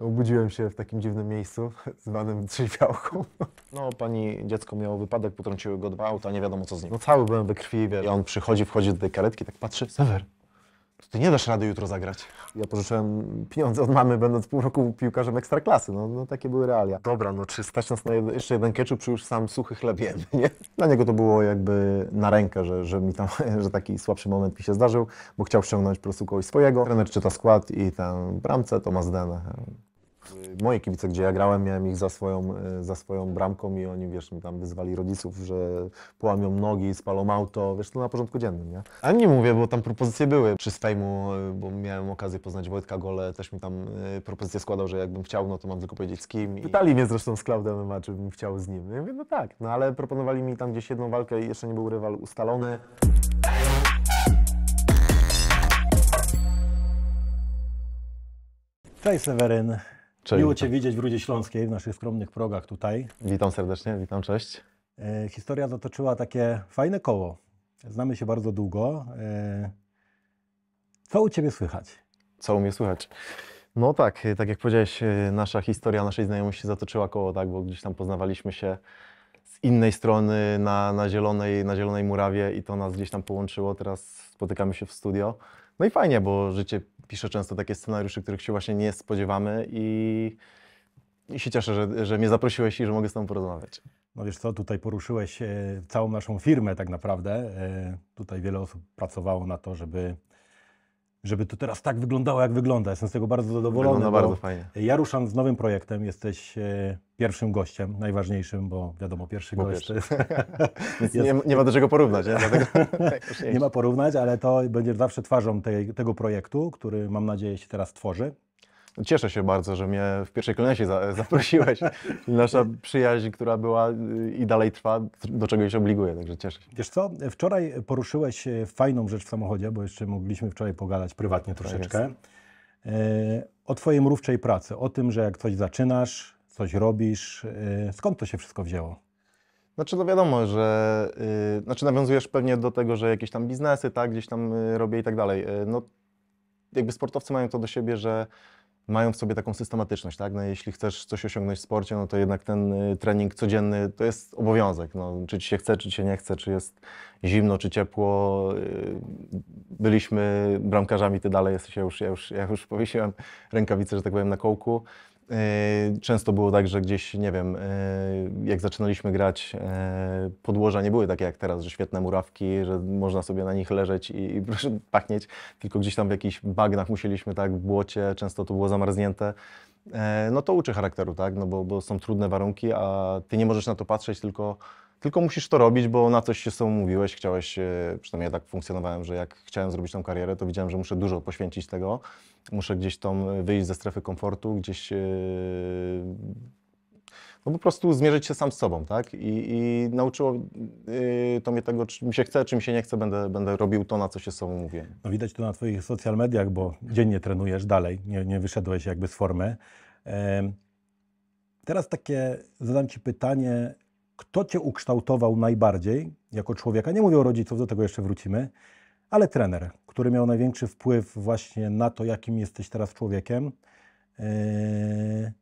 Obudziłem się w takim dziwnym miejscu, zwanym trzeźwiałką. No, pani dziecko miało wypadek, potrąciły go dwa auta, nie wiadomo co z nim. No cały byłem we krwi, wie. I on przychodzi, wchodzi do tej karetki, tak patrzy, Sewer, ty nie dasz rady jutro zagrać. Ja pożyczyłem pieniądze od mamy, będąc pół roku piłkarzem ekstraklasy, no, no takie były realia. Dobra, no czy stać nas na jed jeszcze jeden keczup, czy już sam suchy chleb nie? Dla niego to było jakby na rękę, że, że mi tam, że taki słabszy moment mi się zdarzył, bo chciał ściągnąć po prostu kogoś swojego. Trener czyta skład i tam bramce Tomasz Dene. Y, moje kibice, gdzie ja grałem, miałem ich za swoją, y, za swoją bramką i oni, wiesz, mi tam wyzwali rodziców, że połamią nogi, spalą auto, wiesz, to na porządku dziennym, nie? A nie mówię, bo tam propozycje były. Przy Sfejmu, y, bo miałem okazję poznać Wojtka Gole, też mi tam propozycję składał, że jakbym chciał, no to mam tylko powiedzieć z kim. I pytali mnie zresztą z Klaudem MMA, czy bym chciał z nim. Ja mówię, no tak, no ale proponowali mi tam gdzieś jedną walkę i jeszcze nie był rywal ustalony. Cześć Seweryn. Cześć, Miło Cię witam. widzieć w Rudzie Śląskiej, w naszych skromnych progach tutaj. Witam serdecznie, witam, cześć. E, historia zatoczyła takie fajne koło. Znamy się bardzo długo. E, co u Ciebie słychać? Co u mnie słychać? No tak, e, tak jak powiedziałeś, e, nasza historia naszej znajomości zatoczyła koło, tak, bo gdzieś tam poznawaliśmy się z innej strony na, na, zielonej, na zielonej murawie i to nas gdzieś tam połączyło. Teraz spotykamy się w studio. No i fajnie, bo życie piszę często takie scenariusze, których się właśnie nie spodziewamy i, i się cieszę, że, że mnie zaprosiłeś i że mogę z Tobą porozmawiać. No wiesz co, tutaj poruszyłeś e, całą naszą firmę tak naprawdę. E, tutaj wiele osób pracowało na to, żeby żeby to teraz tak wyglądało, jak wygląda. Jestem z tego bardzo zadowolony. Wygląda bardzo fajnie. Jaruszan z nowym projektem jesteś e, pierwszym gościem, najważniejszym, bo wiadomo, pierwszy bo gość. Jest, jest, nie, nie, ma do czego porównać. Nie, nie ma porównać, ale to będzie zawsze twarzą tej, tego projektu, który mam nadzieję się teraz tworzy. Cieszę się bardzo, że mnie w pierwszej kolejności za, zaprosiłeś. Nasza przyjaźń, która była y, i dalej trwa, do czegoś obliguje, także cieszę się. Wiesz co, wczoraj poruszyłeś y, fajną rzecz w samochodzie, bo jeszcze mogliśmy wczoraj pogadać prywatnie tak troszeczkę. E, o Twojej mrówczej pracy, o tym, że jak coś zaczynasz, coś robisz, e, skąd to się wszystko wzięło? Znaczy, no wiadomo, że yy, znaczy nawiązujesz pewnie do tego, że jakieś tam biznesy, tak, gdzieś tam y, robię i tak dalej. E, no, jakby sportowcy mają to do siebie, że mają w sobie taką systematyczność, tak? No, jeśli chcesz coś osiągnąć w sporcie, no to jednak ten y, trening codzienny to jest obowiązek. No, czy ci się chce, czy ci się nie chce, czy jest zimno, czy ciepło. Y, byliśmy bramkarzami, ty dalej jesteś, ja już, ja już, ja już powiesiłem rękawice, że tak powiem, na kołku. Yy, często było tak, że gdzieś, nie wiem, yy, jak zaczynaliśmy grać, yy, podłoża nie były takie jak teraz, że świetne murawki, że można sobie na nich leżeć i, i pachnieć, tylko gdzieś tam w jakichś bagnach musieliśmy, tak, w błocie, często to było zamarznięte. No to uczy charakteru, tak, no bo, bo są trudne warunki, a ty nie możesz na to patrzeć, tylko tylko musisz to robić, bo na coś się z tobą mówiłeś, chciałeś, przynajmniej ja tak funkcjonowałem, że jak chciałem zrobić tą karierę, to widziałem, że muszę dużo poświęcić tego muszę gdzieś tam e, wyjść ze strefy komfortu, gdzieś e, no po prostu zmierzyć się sam z sobą, tak? I, i nauczyło e, to mnie tego, czy mi się chce, czy mi się nie chce, będę, będę robił to, na co się sobą mówię. No widać to na Twoich social mediach, bo dziennie trenujesz dalej, nie, nie wyszedłeś jakby z formy. teraz takie, zadam Ci pytanie, kto Cię ukształtował najbardziej jako człowieka? Nie mówię o rodziców, do tego jeszcze wrócimy, ale trener który miał największy wpływ właśnie na to, jakim jesteś teraz człowiekiem, e,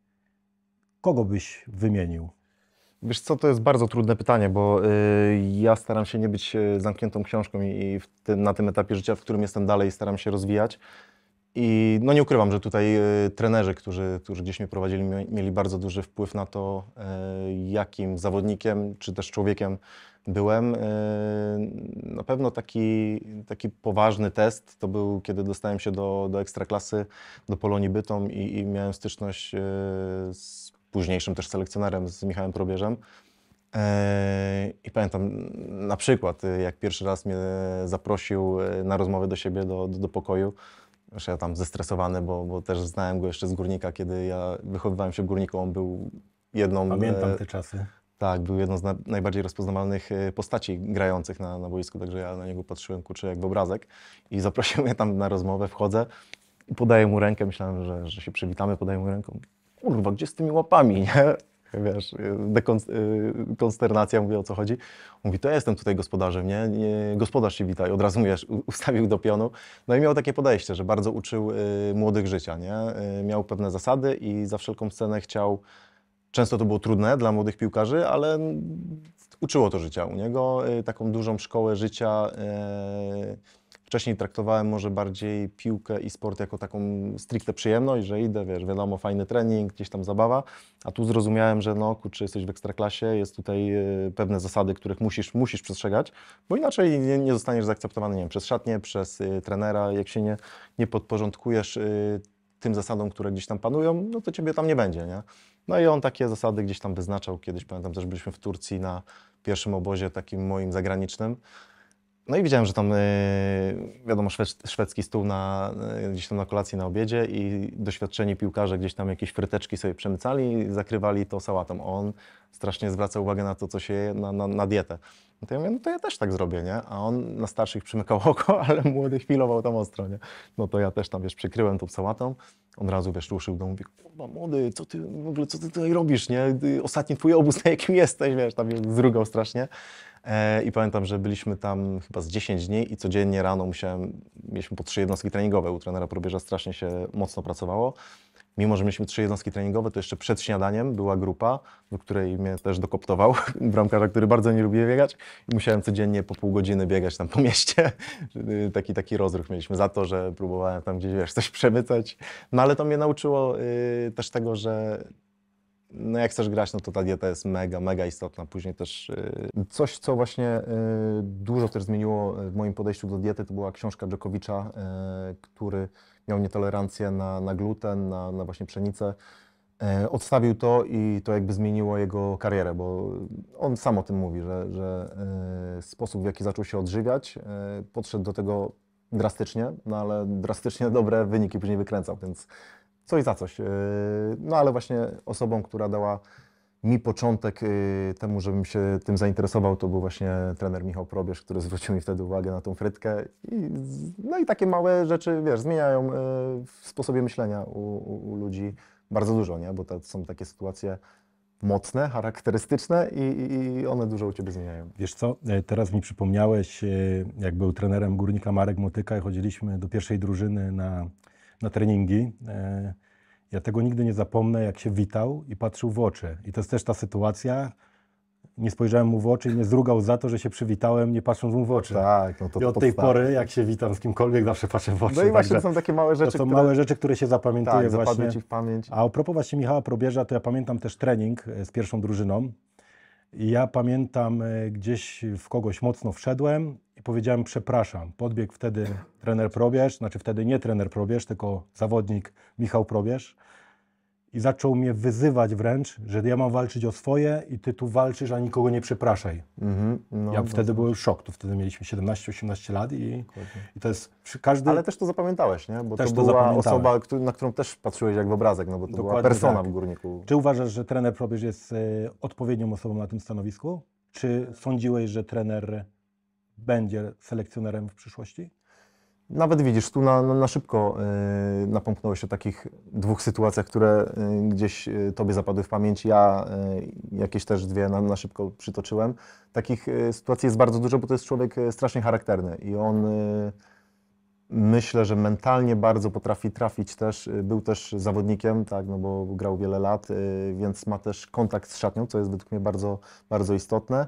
kogo byś wymienił? Wiesz co, to jest bardzo trudne pytanie, bo y, ja staram się nie być e, zamkniętą książką i, i tym, na tym etapie życia, w którym jestem dalej, staram się rozwijać. I no nie ukrywam, że tutaj y, trenerzy, którzy, którzy gdzieś mnie prowadzili, mieli bardzo duży wpływ na to, y, jakim zawodnikiem czy też człowiekiem byłem. Y, na pewno taki, taki poważny test to był, kiedy dostałem się do, do ekstraklasy, do Polonii Bytom i, i miałem styczność y, z późniejszym też selekcjonerem, z Michałem Probierzem. I pamiętam na przykład, jak pierwszy raz mnie zaprosił na rozmowę do siebie, do, do, do pokoju, Aż znaczy ja tam zestresowany, bo, bo też znałem go jeszcze z górnika, kiedy ja wychowywałem się w górniku. On był jedną. Pamiętam e, te czasy. Tak, był jedną z na, najbardziej rozpoznawalnych e, postaci grających na, na boisku, także ja na niego patrzyłem kurczę jak w obrazek i zaprosił mnie tam na rozmowę, wchodzę i podaję mu rękę, myślałem, że, że się przywitamy, podaję mu rękę, Kurwa, gdzie z tymi łapami, nie? wiesz, y, konsternacja, mówię o co chodzi. Mówi, to ja jestem tutaj gospodarzem, nie? nie gospodarz się wita i od razu, wiesz, ustawił do pionu. No i miał takie podejście, że bardzo uczył y, młodych życia, nie? Y, miał pewne zasady i za wszelką cenę chciał, często to było trudne dla młodych piłkarzy, ale uczyło to życia u niego, taką dużą szkołę życia Wcześniej traktowałem może bardziej piłkę i sport jako taką stricte przyjemność, że idę, wiesz, wiadomo, fajny trening, gdzieś tam zabawa, a tu zrozumiałem, że no, czy jesteś w ekstraklasie, jest tutaj y, pewne zasady, których musisz, musisz przestrzegać, bo inaczej nie, nie zostaniesz zaakceptowany, nie wiem, przez szatnię, przez y, trenera, jak się nie, nie podporządkujesz y, tym zasadom, które gdzieś tam panują, no to ciebie tam nie będzie, nie? No i on takie zasady gdzieś tam wyznaczał. Kiedyś pamiętam też byliśmy w Turcji na pierwszym obozie takim moim zagranicznym. No i widziałem, że tam, y, wiadomo, szwedzki stół na, y, gdzieś tam na kolacji, na obiedzie i doświadczeni piłkarze gdzieś tam jakieś fryteczki sobie przemycali i zakrywali to sałatą. On strasznie zwraca uwagę na to, co się je, na, na, na dietę. No to ja mówię, no to ja też tak zrobię, nie? A on na starszych przymykał oko, ale młody chwilował tam ostro, nie? No to ja też tam, wiesz, przykryłem tą sałatą. On razu, wiesz, ruszył do mówi, kurwa, młody, co ty w ogóle, co ty tutaj robisz, nie? Ostatni twój obóz, na jakim jesteś, wiesz, tam zrugał strasznie. E, I pamiętam, że byliśmy tam chyba z 10 dni i codziennie rano musiałem, mieliśmy po trzy jednostki treningowe. U trenera probierza strasznie się mocno pracowało. Mimo, że mieliśmy trzy jednostki treningowe, to jeszcze przed śniadaniem była grupa, do której mnie też dokoptował bramkarza, który bardzo nie lubi biegać. I musiałem codziennie po pół godziny biegać tam po mieście. taki, taki rozruch mieliśmy za to, że próbowałem tam gdzieś wiesz, coś przemycać. No ale to mnie nauczyło yy, też tego, że no jak chcesz grać, no to ta dieta jest mega, mega istotna. Później też y, coś, co właśnie y, dużo też zmieniło y, w moim podejściu do diety, to była książka Dżokowicza, który miał nietolerancję na, na gluten, na, na właśnie pszenicę. odstawił to i to jakby zmieniło jego karierę, bo on sam o tym mówi, że, że sposób, w jaki zaczął się odżywiać, podszedł do tego drastycznie, no ale drastycznie dobre wyniki później wykręcał, więc coś za coś. E, no ale właśnie osobą, która dała mi początek e, temu, żebym się tym zainteresował, to był właśnie trener Michał Probierz, który zwrócił mi wtedy uwagę na tą frytkę. I, no i takie małe rzeczy, wiesz, zmieniają e, w sposobie myślenia u, u, u ludzi bardzo dużo, nie? Bo to są takie sytuacje, mocne, charakterystyczne i, i, one dużo u Ciebie zmieniają. Wiesz co, teraz mi przypomniałeś, jak był trenerem Górnika Marek Motyka i chodziliśmy do pierwszej drużyny na na treningi. E, ja tego nigdy nie zapomnę, jak się witał i patrzył w oczy. I to jest też ta sytuacja. Nie spojrzałem mu w oczy i nie zrugał za to, że się przywitałem, nie patrząc mu w oczy. Tak, no to I od podstawa. tej tak. pory, jak się witam z kimkolwiek, zawsze patrzę w oczy. No i właśnie to są takie małe rzeczy. To są które... małe rzeczy, które się zapamiętuje tak, właśnie. Ci w pamięć. A o propos właśnie Michała Probierza, to ja pamiętam też trening e, z pierwszą drużyną. I ja pamiętam, e, gdzieś w kogoś mocno wszedłem i powiedziałem przepraszam. Podbiegł wtedy trener Probierz, znaczy wtedy nie trener Probierz, tylko zawodnik Michał Probierz i zaczął mnie wyzywać wręcz, że ja mam walczyć o swoje i ty tu walczysz, a nikogo nie przepraszaj. Mm-hmm. No, ja no, wtedy no. był szok, to wtedy mieliśmy 17-18 lat i, i, to jest każdy... Ale też to zapamiętałeś, nie? Bo też to była to osoba, na którą też patrzyłeś jak w obrazek, no bo to Dokładnie była persona tak. w Górniku. Czy uważasz, że trener Probierz jest y, odpowiednią osobą na tym stanowisku? Czy sądziłeś, że trener będzie selekcjonerem w przyszłości? Nawet widzisz, tu na, na szybko y, napomknąłeś o takich dwóch sytuacjach, które y, gdzieś y, tobie zapadły w pamięć. Ja y, jakieś też dwie na, na szybko przytoczyłem. Takich y, sytuacji jest bardzo dużo, bo to jest człowiek y, strasznie charakterny i on y, myślę, że mentalnie bardzo potrafi trafić też. Y, Był też zawodnikiem, tak, no bo grał wiele lat, y, więc ma też kontakt z szatnią, co jest według mnie bardzo, bardzo istotne.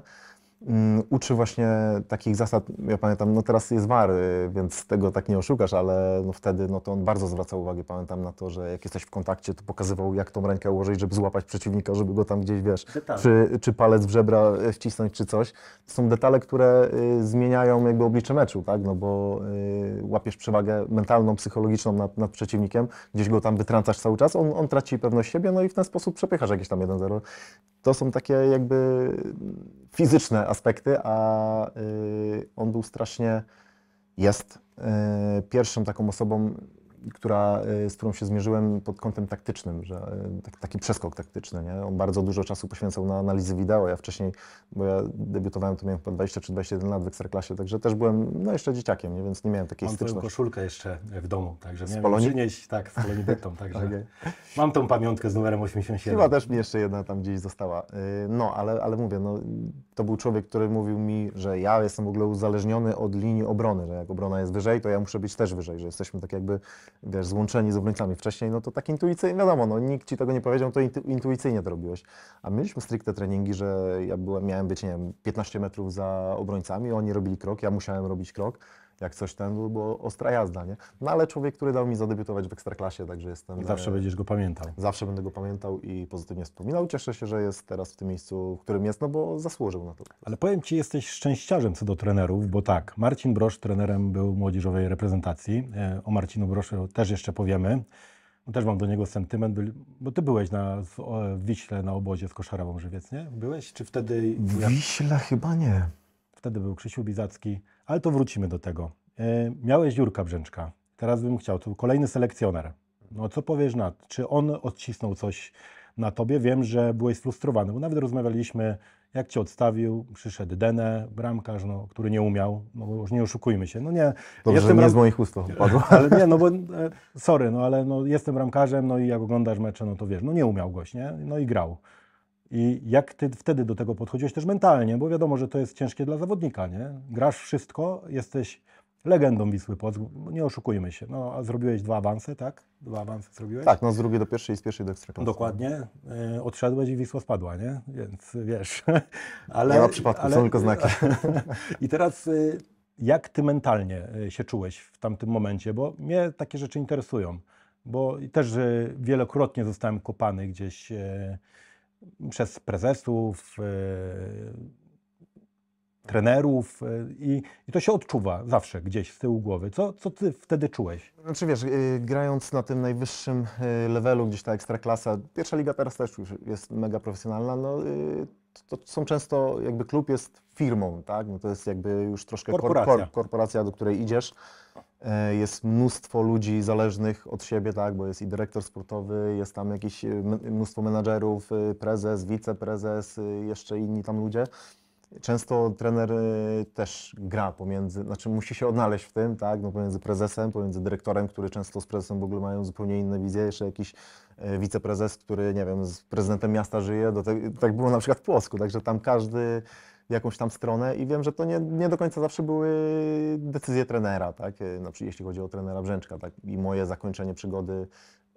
Mm, uczy właśnie takich zasad, ja pamiętam, no teraz jest war, więc tego tak nie oszukasz, ale no wtedy no to on bardzo zwracał uwagę, pamiętam na to, że jak jesteś w kontakcie, to pokazywał jak tą rękę ułożyć, żeby złapać przeciwnika, żeby go tam gdzieś, wiesz, czy, czy palec w żebra e, wcisnąć, czy coś. To są detale, które y, zmieniają jakby oblicze meczu, tak, no bo y, łapiesz przewagę mentalną, psychologiczną nad, nad, przeciwnikiem, gdzieś go tam wytrącasz cały czas, on, on traci pewność siebie, no i w ten sposób przepychasz jakieś tam 1-0. To są takie jakby fizyczne aspekty, a y, on był strasznie, jest y, pierwszą taką osobą, która, y, z którą się zmierzyłem pod kątem taktycznym, że y, tak, taki przeskok taktyczny. Nie? On bardzo dużo czasu poświęcał na analizy wideo. Ja wcześniej, bo ja debiutowałem, to miałem chyba 20 czy 21 lat w Ekstraklasie, także też byłem no, jeszcze dzieciakiem, nie? więc nie miałem takiej mam styczności. Mam koszulkę jeszcze w domu, także z miałem przynieść, tak, z Polonii Bytom, także okay. mam tą pamiątkę z numerem 87. Chyba też mi jeszcze jedna tam gdzieś została. Y, no, ale, ale mówię, no, to był człowiek, który mówił mi, że ja jestem w ogóle uzależniony od linii obrony, że jak obrona jest wyżej, to ja muszę być też wyżej, że jesteśmy tak jakby wiesz, złączeni z obrońcami wcześniej, no to tak intuicyjnie, wiadomo, no, nikt ci tego nie powiedział, to intu, intuicyjnie to robiłeś. A mieliśmy stricte treningi, że ja byłem, miałem być, nie wiem, 15 metrów za obrońcami, oni robili krok, ja musiałem robić krok, jak coś ten, to było ostra jazda, nie? No ale człowiek, który dał mi zadebiutować w Ekstraklasie, także jestem... E, zawsze będziesz go pamiętał. Zawsze będę go pamiętał i pozytywnie wspominał. Cieszę się, że jest teraz w tym miejscu, w którym jest, no bo zasłużył na to. Ale powiem Ci, jesteś szczęściarzem co do trenerów, bo tak, Marcin Brosz trenerem był młodzieżowej reprezentacji. E, o Marcinu Broszu też jeszcze powiemy. No, też mam do niego sentyment, bo ty byłeś na, w Wiśle na obozie z Koszarową Żywiec, nie? Byłeś? Czy wtedy... W Wiśle chyba nie. Wtedy był Krzysiu Bizacki. Ale to wrócimy do tego. E, miałeś Jurka Brzęczka, teraz bym chciał, to kolejny selekcjoner. No co powiesz na to? Czy on odcisnął coś na tobie? Wiem, że byłeś sfrustrowany, bo nawet rozmawialiśmy, jak cię odstawił, przyszedł Dene, bramkarz, no, który nie umiał, no już nie oszukujmy się, no nie. Dobrze, jestem nie ram... z moich ust padło. ale nie, no bo, e, sorry, no ale no, jestem bramkarzem, no i jak oglądasz mecze, no to wiesz, no nie umiał goś, nie? No i grał. I jak ty wtedy do tego podchodziłeś też mentalnie, bo wiadomo, że to jest ciężkie dla zawodnika, nie? Grasz wszystko, jesteś legendą Wisły Płock, nie oszukujmy się. No, a zrobiłeś dwa awanse, tak? Dwa awanse zrobiłeś? Tak, no z drugiej do pierwszej i z pierwszej do ekstraklasy. Dokładnie. E, odszedłeś i Wisła spadła, nie? Więc wiesz. ale, nie ma przypadku, ale, są tylko znaki. I teraz e, jak ty mentalnie e, się czułeś w tamtym momencie? Bo mnie takie rzeczy interesują, bo też wielokrotnie zostałem kopany gdzieś przez prezesów, e, trenerów e, i, i, to się odczuwa zawsze gdzieś z tyłu głowy. Co, co ty wtedy czułeś? Znaczy wiesz, y, grając na tym najwyższym y, levelu, gdzieś ta ekstraklasa, pierwsza liga teraz też już jest mega profesjonalna, no y, to są często, jakby klub jest firmą, tak? No to jest jakby już troszkę korporacja, kor, kor, korporacja do której idziesz. E, jest mnóstwo ludzi zależnych od siebie, tak, bo jest i dyrektor sportowy, jest tam jakieś e, mnóstwo menadżerów, e, prezes, wiceprezes, jeszcze inni tam ludzie. Często trener też gra pomiędzy, znaczy musi się odnaleźć w tym, tak, no pomiędzy prezesem, pomiędzy dyrektorem, który często z prezesem w ogóle mają zupełnie inne wizje, jeszcze jakiś wiceprezes, który, nie wiem, z prezydentem miasta żyje, do te, tak było na przykład w Płocku, także tam każdy w jakąś tam stronę i wiem, że to nie, nie do końca zawsze były decyzje trenera, tak? No, jeśli chodzi o trenera Brzęczka tak? i moje zakończenie przygody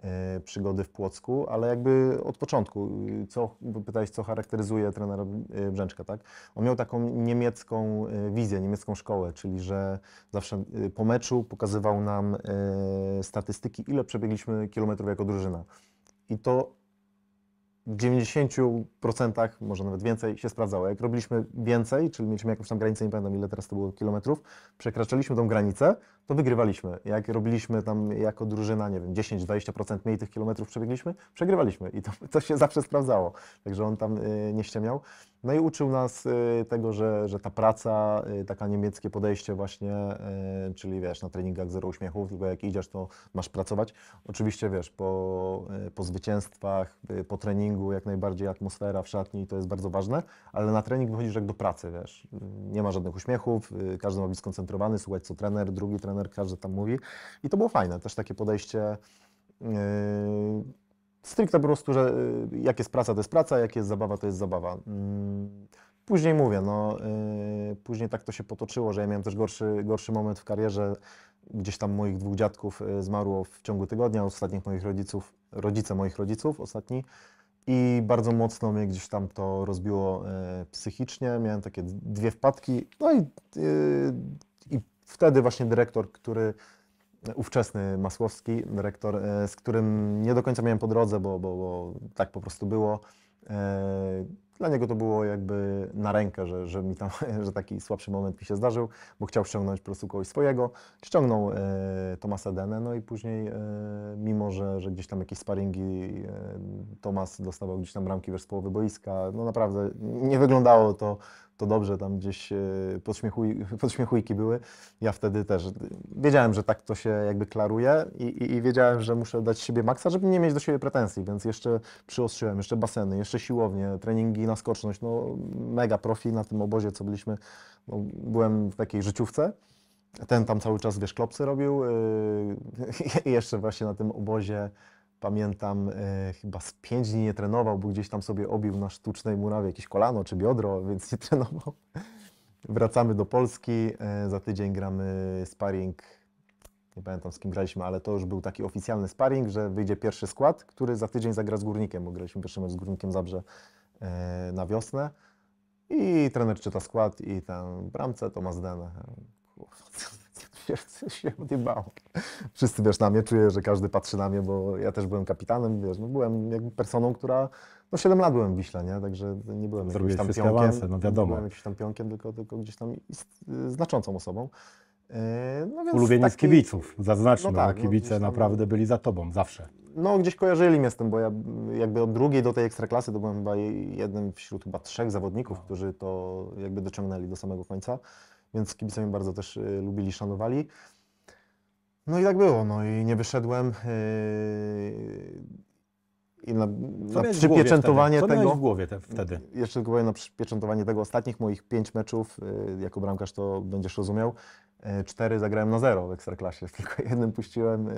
e, przygody w Płocku, ale jakby od początku, y, co, pytałeś, co charakteryzuje trenera e, Brzęczka, tak? On miał taką niemiecką wizję, niemiecką szkołę, czyli że zawsze po meczu pokazywał nam statystyki, ile przebiegliśmy kilometrów jako drużyna. I to 90%, może nawet więcej, się sprawdzało. Jak robiliśmy więcej, czyli mieliśmy jakąś tam granicę, nie pamiętam ile teraz to było kilometrów, przekraczaliśmy tą granicę, to wygrywaliśmy. Jak robiliśmy tam jako drużyna, nie wiem, 10-20% mniej tych kilometrów przebiegliśmy, przegrywaliśmy i to, to się zawsze sprawdzało. Także on tam y, nie ściemiał. No i uczył nas y, tego, że, że ta praca, y, taka niemieckie podejście właśnie, czyli wiesz, na treningach zero uśmiechów, tylko jak idziesz, to masz pracować. Oczywiście wiesz, po, po zwycięstwach, po treningu jak najbardziej atmosfera w szatni to jest bardzo ważne, ale na trening wychodzisz jak do pracy, wiesz. Nie ma żadnych uśmiechów, każdy ma być skoncentrowany, słuchać co trener, drugi trener trener, każdy tam mówi. I to było fajne, też takie podejście yy, stricte po prostu, że yy, jak jest praca, to jest praca, jak jest zabawa, to jest zabawa. Mm, później mówię, no, yy, później tak to się potoczyło, że ja miałem też gorszy, gorszy moment w karierze. Gdzieś tam moich dwóch dziadków yy, zmarło w ciągu tygodnia, ostatnich moich rodziców, rodzice moich rodziców, ostatni. I bardzo mocno mnie gdzieś tam to rozbiło yy, psychicznie. Miałem takie dwie wpadki. No i wtedy właśnie dyrektor, który ówczesny Masłowski, dyrektor, e, z którym nie do końca miałem po drodze, bo, bo, bo tak po prostu było. E, dla niego to było jakby na rękę, że, że, mi tam, że taki słabszy moment mi się zdarzył, bo chciał ściągnąć po prostu kogoś swojego. Ściągnął e, Tomasa Denę, no i później, e, mimo że, że gdzieś tam jakieś sparingi, e, Tomas dostawał gdzieś tam bramki wiesz, z połowy boiska, no naprawdę nie wyglądało to to dobrze, tam gdzieś e, podśmiechuj, podśmiechujki były. Ja wtedy też wiedziałem, że tak to się jakby klaruje i, i, i wiedziałem, że muszę dać siebie maksa, żeby nie mieć do siebie pretensji, więc jeszcze przyostrzyłem, jeszcze baseny, jeszcze siłownie, treningi na skoczność, no mega profi na tym obozie, co byliśmy, no, byłem w takiej życiówce. Ten tam cały czas, wiesz, klopsy robił. Yy, jeszcze właśnie na tym obozie Pamiętam, e, chyba z pięć dni nie trenował, bo gdzieś tam sobie obił na sztucznej murawie jakieś kolano czy biodro, więc nie trenował. Wracamy do Polski, e, za tydzień gramy sparring, nie pamiętam z kim graliśmy, ale to już był taki oficjalny sparring, że wyjdzie pierwszy skład, który za tydzień zagra z Górnikiem, bo graliśmy pierwszy mecz z Górnikiem Zabrze e, na wiosnę. I trener czyta skład i tam bramce Tomasz Dene. Kurwa, Wiesz, się odjebało. Wszyscy wiesz na mnie, czuję, że każdy patrzy na mnie, bo ja też byłem kapitanem, wiesz, no byłem jakby personą, która, no 7 lat byłem w Wiśle, nie? Także nie byłem Zrobiłeś jakimś tam pionkiem. no wiadomo. Nie byłem jakimś tam pionkiem, tylko, tylko gdzieś tam znaczącą osobą. E, no Ulubieniec taki... kibiców, zaznaczmy, no tak, no kibice tam... naprawdę byli za tobą, zawsze. No gdzieś kojarzyli mnie z tym, bo ja jakby od drugiej do tej ekstraklasy to byłem chyba jednym wśród chyba trzech zawodników, którzy to jakby dociągnęli do samego końca więc kibicami bardzo też y, lubili, szanowali. No i tak było, no i nie wyszedłem. Y, I na, na przypieczętowanie Co tego. Co w głowie te, wtedy? Jeszcze tylko powiem, na przypieczętowanie tego ostatnich moich pięć meczów, y, jako bramkarz to będziesz rozumiał, cztery zagrałem na zero w Ekstraklasie, tylko jednym puściłem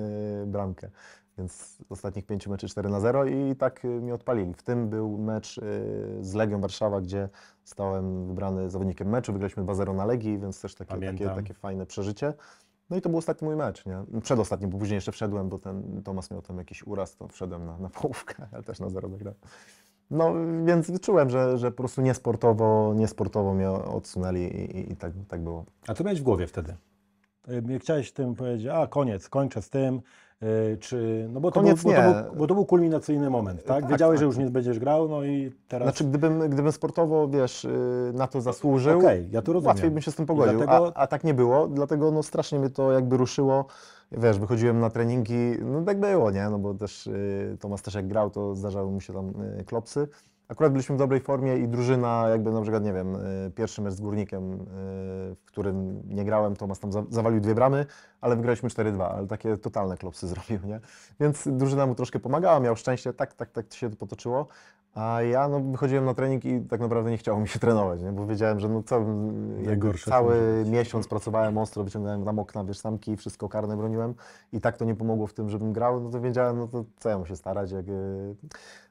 bramkę. Więc ostatnich pięciu meczy 4 na 0 i tak y, mi odpalili. W tym był mecz y, z Legią Warszawa, gdzie stałem wybrany zawodnikiem meczu. Wygraliśmy 2-0 na Legii, więc też takie, takie, takie, fajne przeżycie. No i to był ostatni mój mecz, nie? Przedostatni, bo później jeszcze wszedłem, bo ten Tomas miał tam jakiś uraz, to wszedłem na, na połówkę, ale też na zero wygrałem. No więc czułem, że, że po prostu niesportowo, niesportowo mnie odsunęli i, i, i tak, tak było. A co miałeś w głowie wtedy? Y, chciałeś tym powiedzieć, a koniec, kończę z tym, E, czy, no bo to, Koniec był, nie. Bo to, był, bo to był kulminacyjny moment, tak? tak Wiedziałeś, tak. że już tak. nie będziesz grał, no i teraz... Znaczy, gdybym, gdybym sportowo, wiesz, y, na to zasłużył, okay, ja to rozumiem. łatwiej bym się z tym pogodził, dlatego... a, a tak nie było, dlatego no strasznie mnie to jakby ruszyło wiesz, wychodziłem na treningi, no tak było, nie, no bo też y, Tomasz też jak grał, to zdarzały mu się tam y, klopsy, akurat byliśmy w dobrej formie i drużyna, jakby na przykład, nie wiem, y, pierwszy mecz z Górnikiem, y, w którym nie grałem, Tomas tam zawalił dwie bramy, ale wygraliśmy 4-2, ale takie totalne klopsy zrobił, nie? Więc drużyna mu troszkę pomagała, miał szczęście, tak, tak, tak się to potoczyło, a ja no, chodziłem na trening i tak naprawdę nie chciało mi się trenować, nie? bo wiedziałem, że no, cały, cały miesiąc pracowałem ostro, wyciągałem tam okna, wiesz, samki, wszystko karne broniłem i tak to nie pomogło w tym, żebym grał, no to wiedziałem, no to co ja mu się starać, jak... Y,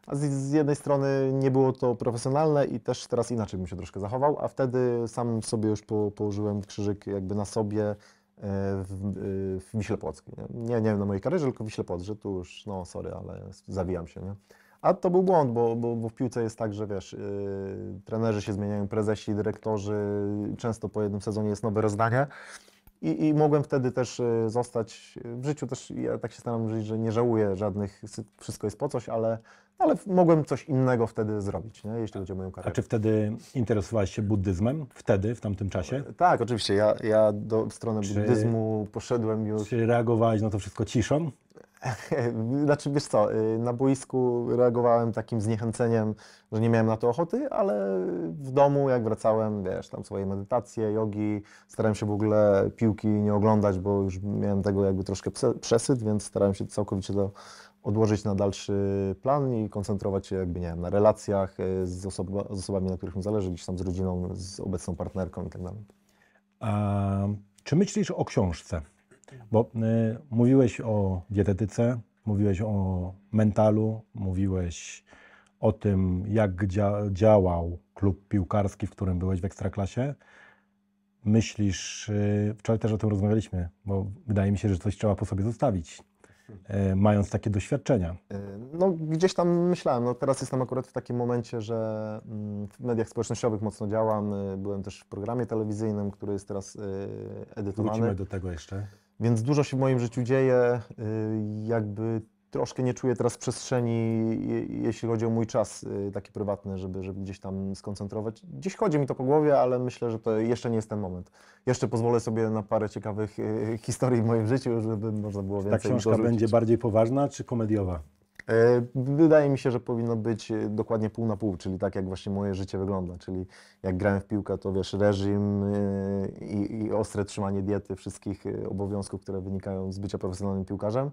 a z, z jednej strony nie było to profesjonalne i też teraz inaczej bym się troszkę zachował, a wtedy sam sobie już po, położyłem krzyżyk jakby na sobie, y, w, y, w Wiśle Płockiej. Nie, nie wiem na mojej karierze, tylko w Wiśle Płock, że tu już, no sorry, ale zawijam się, nie? A to był błąd, bo, bo, bo w piłce jest tak, że wiesz, yy, trenerzy się zmieniają, prezesi, dyrektorzy, często po jednym sezonie jest nowe rozdanie. I, I, mogłem wtedy też yy, zostać yy, w życiu też, ja tak się staram żyć, że nie żałuję żadnych, wszystko jest po coś, ale, ale mogłem coś innego wtedy zrobić, nie? jeśli chodzi o moją karierę. A czy wtedy interesowałeś się buddyzmem? Wtedy, w tamtym czasie? E, tak, oczywiście. Ja, ja do strony czy, buddyzmu poszedłem już. Czy reagowałeś na to wszystko ciszą? Znaczy, wiesz co, y, na boisku reagowałem takim zniechęceniem, że nie miałem na to ochoty, ale w domu, jak wracałem, wiesz, tam swoje medytacje, jogi, starałem się w ogóle piłki nie oglądać, bo już miałem tego jakby troszkę przesyt, więc starałem się całkowicie to odłożyć na dalszy plan i koncentrować się jakby, nie wiem, na relacjach y, z, z osobami, na których mi zależy, gdzieś tam z rodziną, z obecną partnerką i tak dalej. Czy myślisz o książce? Bo y, mówiłeś o dietetyce, mówiłeś o mentalu, mówiłeś o tym, jak dzia działał klub piłkarski, w którym byłeś w Ekstraklasie. Myślisz, y, wczoraj też o tym rozmawialiśmy, bo wydaje mi się, że coś trzeba po sobie zostawić, y, mając takie doświadczenia. Y, no, gdzieś tam myślałem. No, teraz jestem akurat w takim momencie, że mm, w mediach społecznościowych mocno działam. Y, byłem też w programie telewizyjnym, który jest teraz edytowany. Wrócimy do tego jeszcze. Więc dużo się w moim życiu dzieje, y, jakby troszkę nie czuję teraz przestrzeni, jeśli chodzi o mój czas y, taki prywatny, żeby, żeby gdzieś tam skoncentrować. Gdzieś chodzi mi to po głowie, ale myślę, że to jeszcze nie jest ten moment. Jeszcze pozwolę sobie na parę ciekawych y, historii w moim życiu, żeby można było więcej Ta książka będzie bardziej poważna czy komediowa? E, wydaje mi się, że powinno być e, dokładnie pół na pół, czyli tak jak właśnie moje życie wygląda, czyli jak grałem w piłkę, to wiesz, reżim e, i, i ostre trzymanie diety, wszystkich obowiązków, które wynikają z bycia profesjonalnym piłkarzem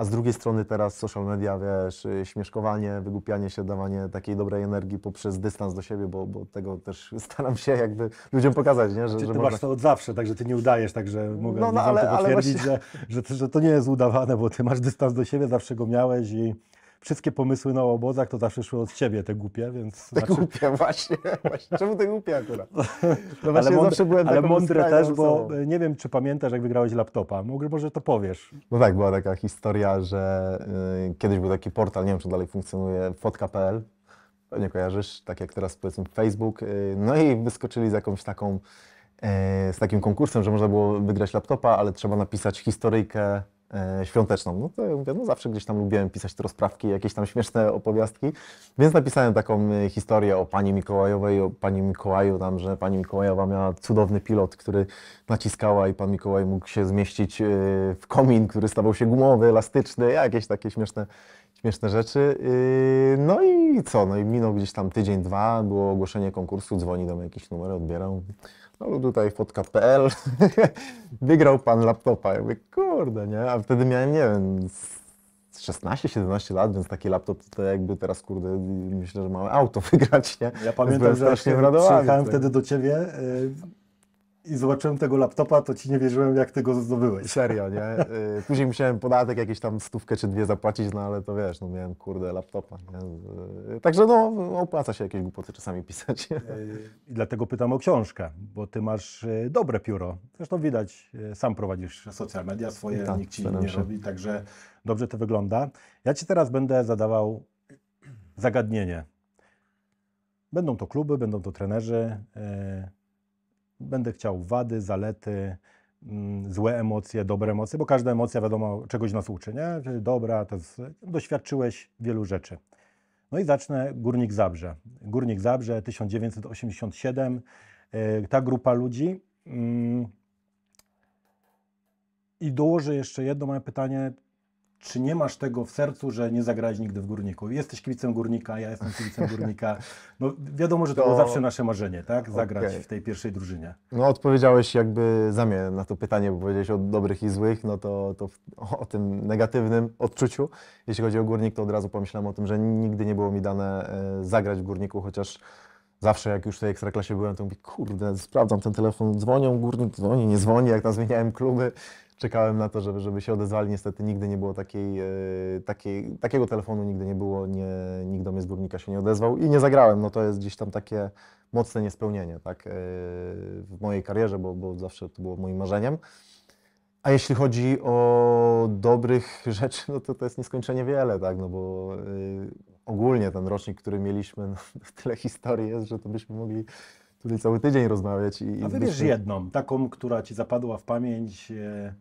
a z drugiej strony teraz social media, wiesz, y, śmieszkowanie, wygłupianie się, dawanie takiej dobrej energii poprzez dystans do siebie, bo, bo tego też staram się jakby ludziom pokazać, nie? Że, znaczy, że ty można... masz to od zawsze, także ty nie udajesz, także mogę no, no, ale, potwierdzić, ale właśnie... że, że, że to nie jest udawane, bo ty masz dystans do siebie, zawsze go miałeś i wszystkie pomysły na obozach to zawsze szły od ciebie, te głupie, więc... Te znaczy... głupie, właśnie, Czemu te głupie akurat? No, no właśnie ale mądre, zawsze byłem Ale mądre też, bo nie wiem, czy pamiętasz, jak wygrałeś laptopa. Mogę, Może to powiesz. No tak, była taka historia, że yy, kiedyś był taki portal, nie wiem, czy dalej funkcjonuje, fotka.pl. Pewnie kojarzysz, tak jak teraz powiedzmy Facebook. Yy, no i wyskoczyli z jakąś taką y, z takim konkursem, że można było wygrać laptopa, ale trzeba napisać historyjkę E, świąteczną. No to ja mówię, no zawsze gdzieś tam lubiłem pisać te rozprawki, jakieś tam śmieszne opowiastki, więc napisałem taką e, historię o pani Mikołajowej, o pani Mikołaju, tam, że pani Mikołajowa miała cudowny pilot, który naciskała i pan Mikołaj mógł się zmieścić e, w komin, który stawał się gumowy, elastyczny, jakieś takie śmieszne, śmieszne rzeczy. No i co, no i minął gdzieś tam tydzień, dwa, było ogłoszenie konkursu, dzwoni do mnie jakiś numer, odbieram no tutaj fotka.pl, wygrał pan laptopa. Ja mówię, kurde, nie? A wtedy miałem, nie wiem, 16-17 lat, więc taki laptop to jakby teraz, kurde, myślę, że małe auto wygrać, nie? Ja pamiętam, że strasznie przyjechałem tak. wtedy do Ciebie, yy i zobaczyłem tego laptopa, to ci nie wierzyłem, jak ty go zdobyłeś. Serio, nie? Y, później musiałem podatek jakieś tam stówkę czy dwie zapłacić, no ale to wiesz, no miałem kurde laptopa. Nie? Y, także no, opłaca się jakieś głupoty czasami pisać. Y, I dlatego pytam o książkę, bo ty masz dobre pióro. Zresztą widać, sam prowadzisz social media swoje, tak, nikt ci nie robi, także dobrze to wygląda. Ja ci teraz będę zadawał zagadnienie. Będą to kluby, będą to trenerzy. Będę chciał wady, zalety, mm, złe emocje, dobre emocje, bo każda emocja, wiadomo, czegoś nas uczy, nie? Dobra, to jest, doświadczyłeś wielu rzeczy. No i zacznę Górnik Zabrze. Górnik Zabrze 1987. Y, ta grupa ludzi. Mm, I dołożę jeszcze jedno moje pytanie, czy nie masz tego w sercu, że nie zagrałeś nigdy w Górniku? Jesteś kibicem Górnika, ja jestem kibicem Górnika. No wiadomo, że to, to było zawsze nasze marzenie, tak? Zagrać okay. w tej pierwszej drużynie. No odpowiedziałeś jakby za mnie na to pytanie, bo powiedziałeś o dobrych i złych, no to, to o tym negatywnym odczuciu. Jeśli chodzi o Górnik, to od razu pomyślałem o tym, że nigdy nie było mi dane e, zagrać w Górniku, chociaż Zawsze jak już w tej ekstraklasie byłem, to mówię, kurde, sprawdzam ten telefon, dzwonią, górnik dzwoni, nie dzwoni, jak tam zmieniałem kluby. Czekałem na to, żeby, żeby się odezwali. Niestety nigdy nie było takiej, e, takiej, takiego telefonu, nigdy nie było, nie, nikt do mnie z górnika się nie odezwał i nie zagrałem. No to jest gdzieś tam takie mocne niespełnienie tak, e, w mojej karierze, bo, bo zawsze to było moim marzeniem. A jeśli chodzi o dobrych rzeczy, no to to jest nieskończenie wiele, tak, no bo e, ogólnie ten rocznik, który mieliśmy, no, tyle historii jest, że to byśmy mogli tutaj cały tydzień rozmawiać. I, A wybierz byśmy... jedną, taką, która Ci zapadła w pamięć. E,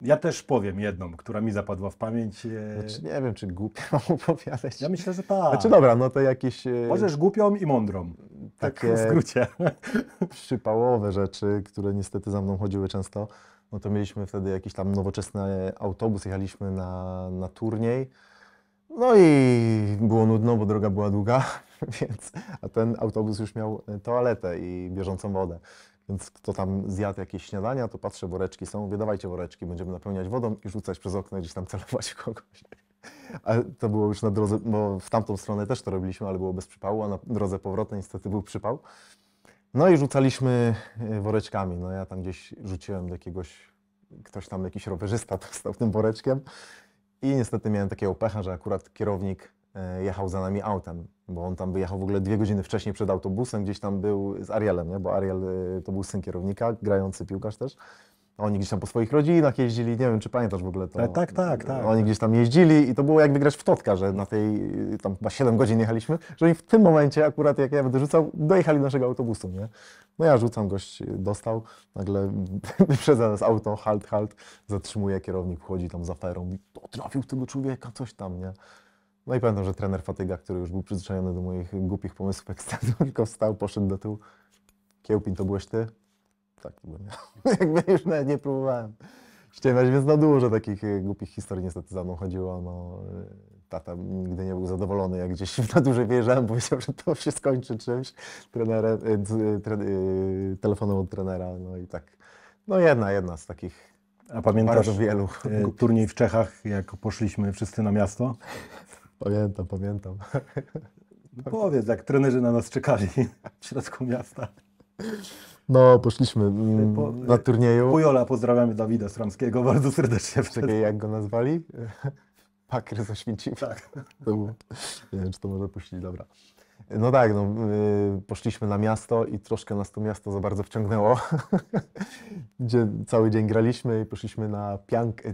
ja też powiem jedną, która mi zapadła w pamięć. E, znaczy, nie wiem, czy głupią opowiadać. Ja myślę, że tak. Znaczy dobra, no to jakieś... E, Możesz głupią i mądrą. Tak takie tak w skrócie. Przypałowe rzeczy, które niestety za mną chodziły często. No to mieliśmy wtedy jakiś tam nowoczesny autobus, jechaliśmy na, na turniej no i było nudno, bo droga była długa, więc, a ten autobus już miał e, toaletę i bieżącą wodę. Więc kto tam zjadł jakieś śniadania, to patrzę, woreczki są, wydawajcie woreczki, będziemy napełniać wodą i rzucać przez okno, gdzieś tam celować kogoś. Ale to było już na drodze, bo w tamtą stronę też to robiliśmy, ale było bez przypału, a na drodze powrotnej niestety był przypał. No i rzucaliśmy e, woreczkami. No ja tam gdzieś rzuciłem do jakiegoś, ktoś tam jakiś rowerzysta dostał tym woreczkiem. I niestety miałem takiego pecha, że akurat kierownik e, jechał za nami autem, bo on tam wyjechał w ogóle dwie godziny wcześniej przed autobusem, gdzieś tam był z Arielem, nie? bo Ariel e, to był syn kierownika, grający piłkarz też. Oni gdzieś tam po swoich rodzinach jeździli, nie wiem, czy pamiętasz w ogóle to. Tak, tak, tak. tak. Oni gdzieś tam jeździli i to było jak wygrać w Totka, że na tej, y, tam chyba 7 godzin jechaliśmy, że oni w tym momencie akurat, jak ja będę rzucał, dojechali do naszego autobusu, nie? No ja rzucam, gość dostał, nagle wyprzedza nas auto, halt, halt, zatrzymuje, kierownik wchodzi tam za ferą i trafił tego człowieka, coś tam, nie? No i pamiętam, że trener Fatyga, który już był przyzwyczajony do moich głupich pomysłów ekstraktu, tylko wstał, poszedł do tyłu. Kiełpin, to byłeś ty? tak bym ja. Jakby już nawet nie próbowałem ściemniać, więc no dużo takich y, głupich historii niestety za mną chodziło. No, y, tata nigdy nie był zadowolony, jak gdzieś w duże wjeżdżałem, powiedział, że to się skończy czymś, trenere, y, tre, telefonem od trenera, no i tak. No jedna, jedna z takich a pamiętasz wielu. turniej w Czechach, jak poszliśmy wszyscy na miasto? Pamiętam, pamiętam. No powiedz, jak trenerzy na nas czekali w środku miasta. No, poszliśmy mm, po, na y, turnieju. Pujola, pozdrawiamy Dawida Stramskiego bardzo serdecznie. Czekaj, jak go nazwali? Pakry z Oświęcimia. Tak. To było. Nie wiem, czy to może puścić, dobra. No tak, no, yy, poszliśmy na miasto i troszkę nas to miasto za bardzo wciągnęło, gdzie cały dzień graliśmy i poszliśmy na piankę,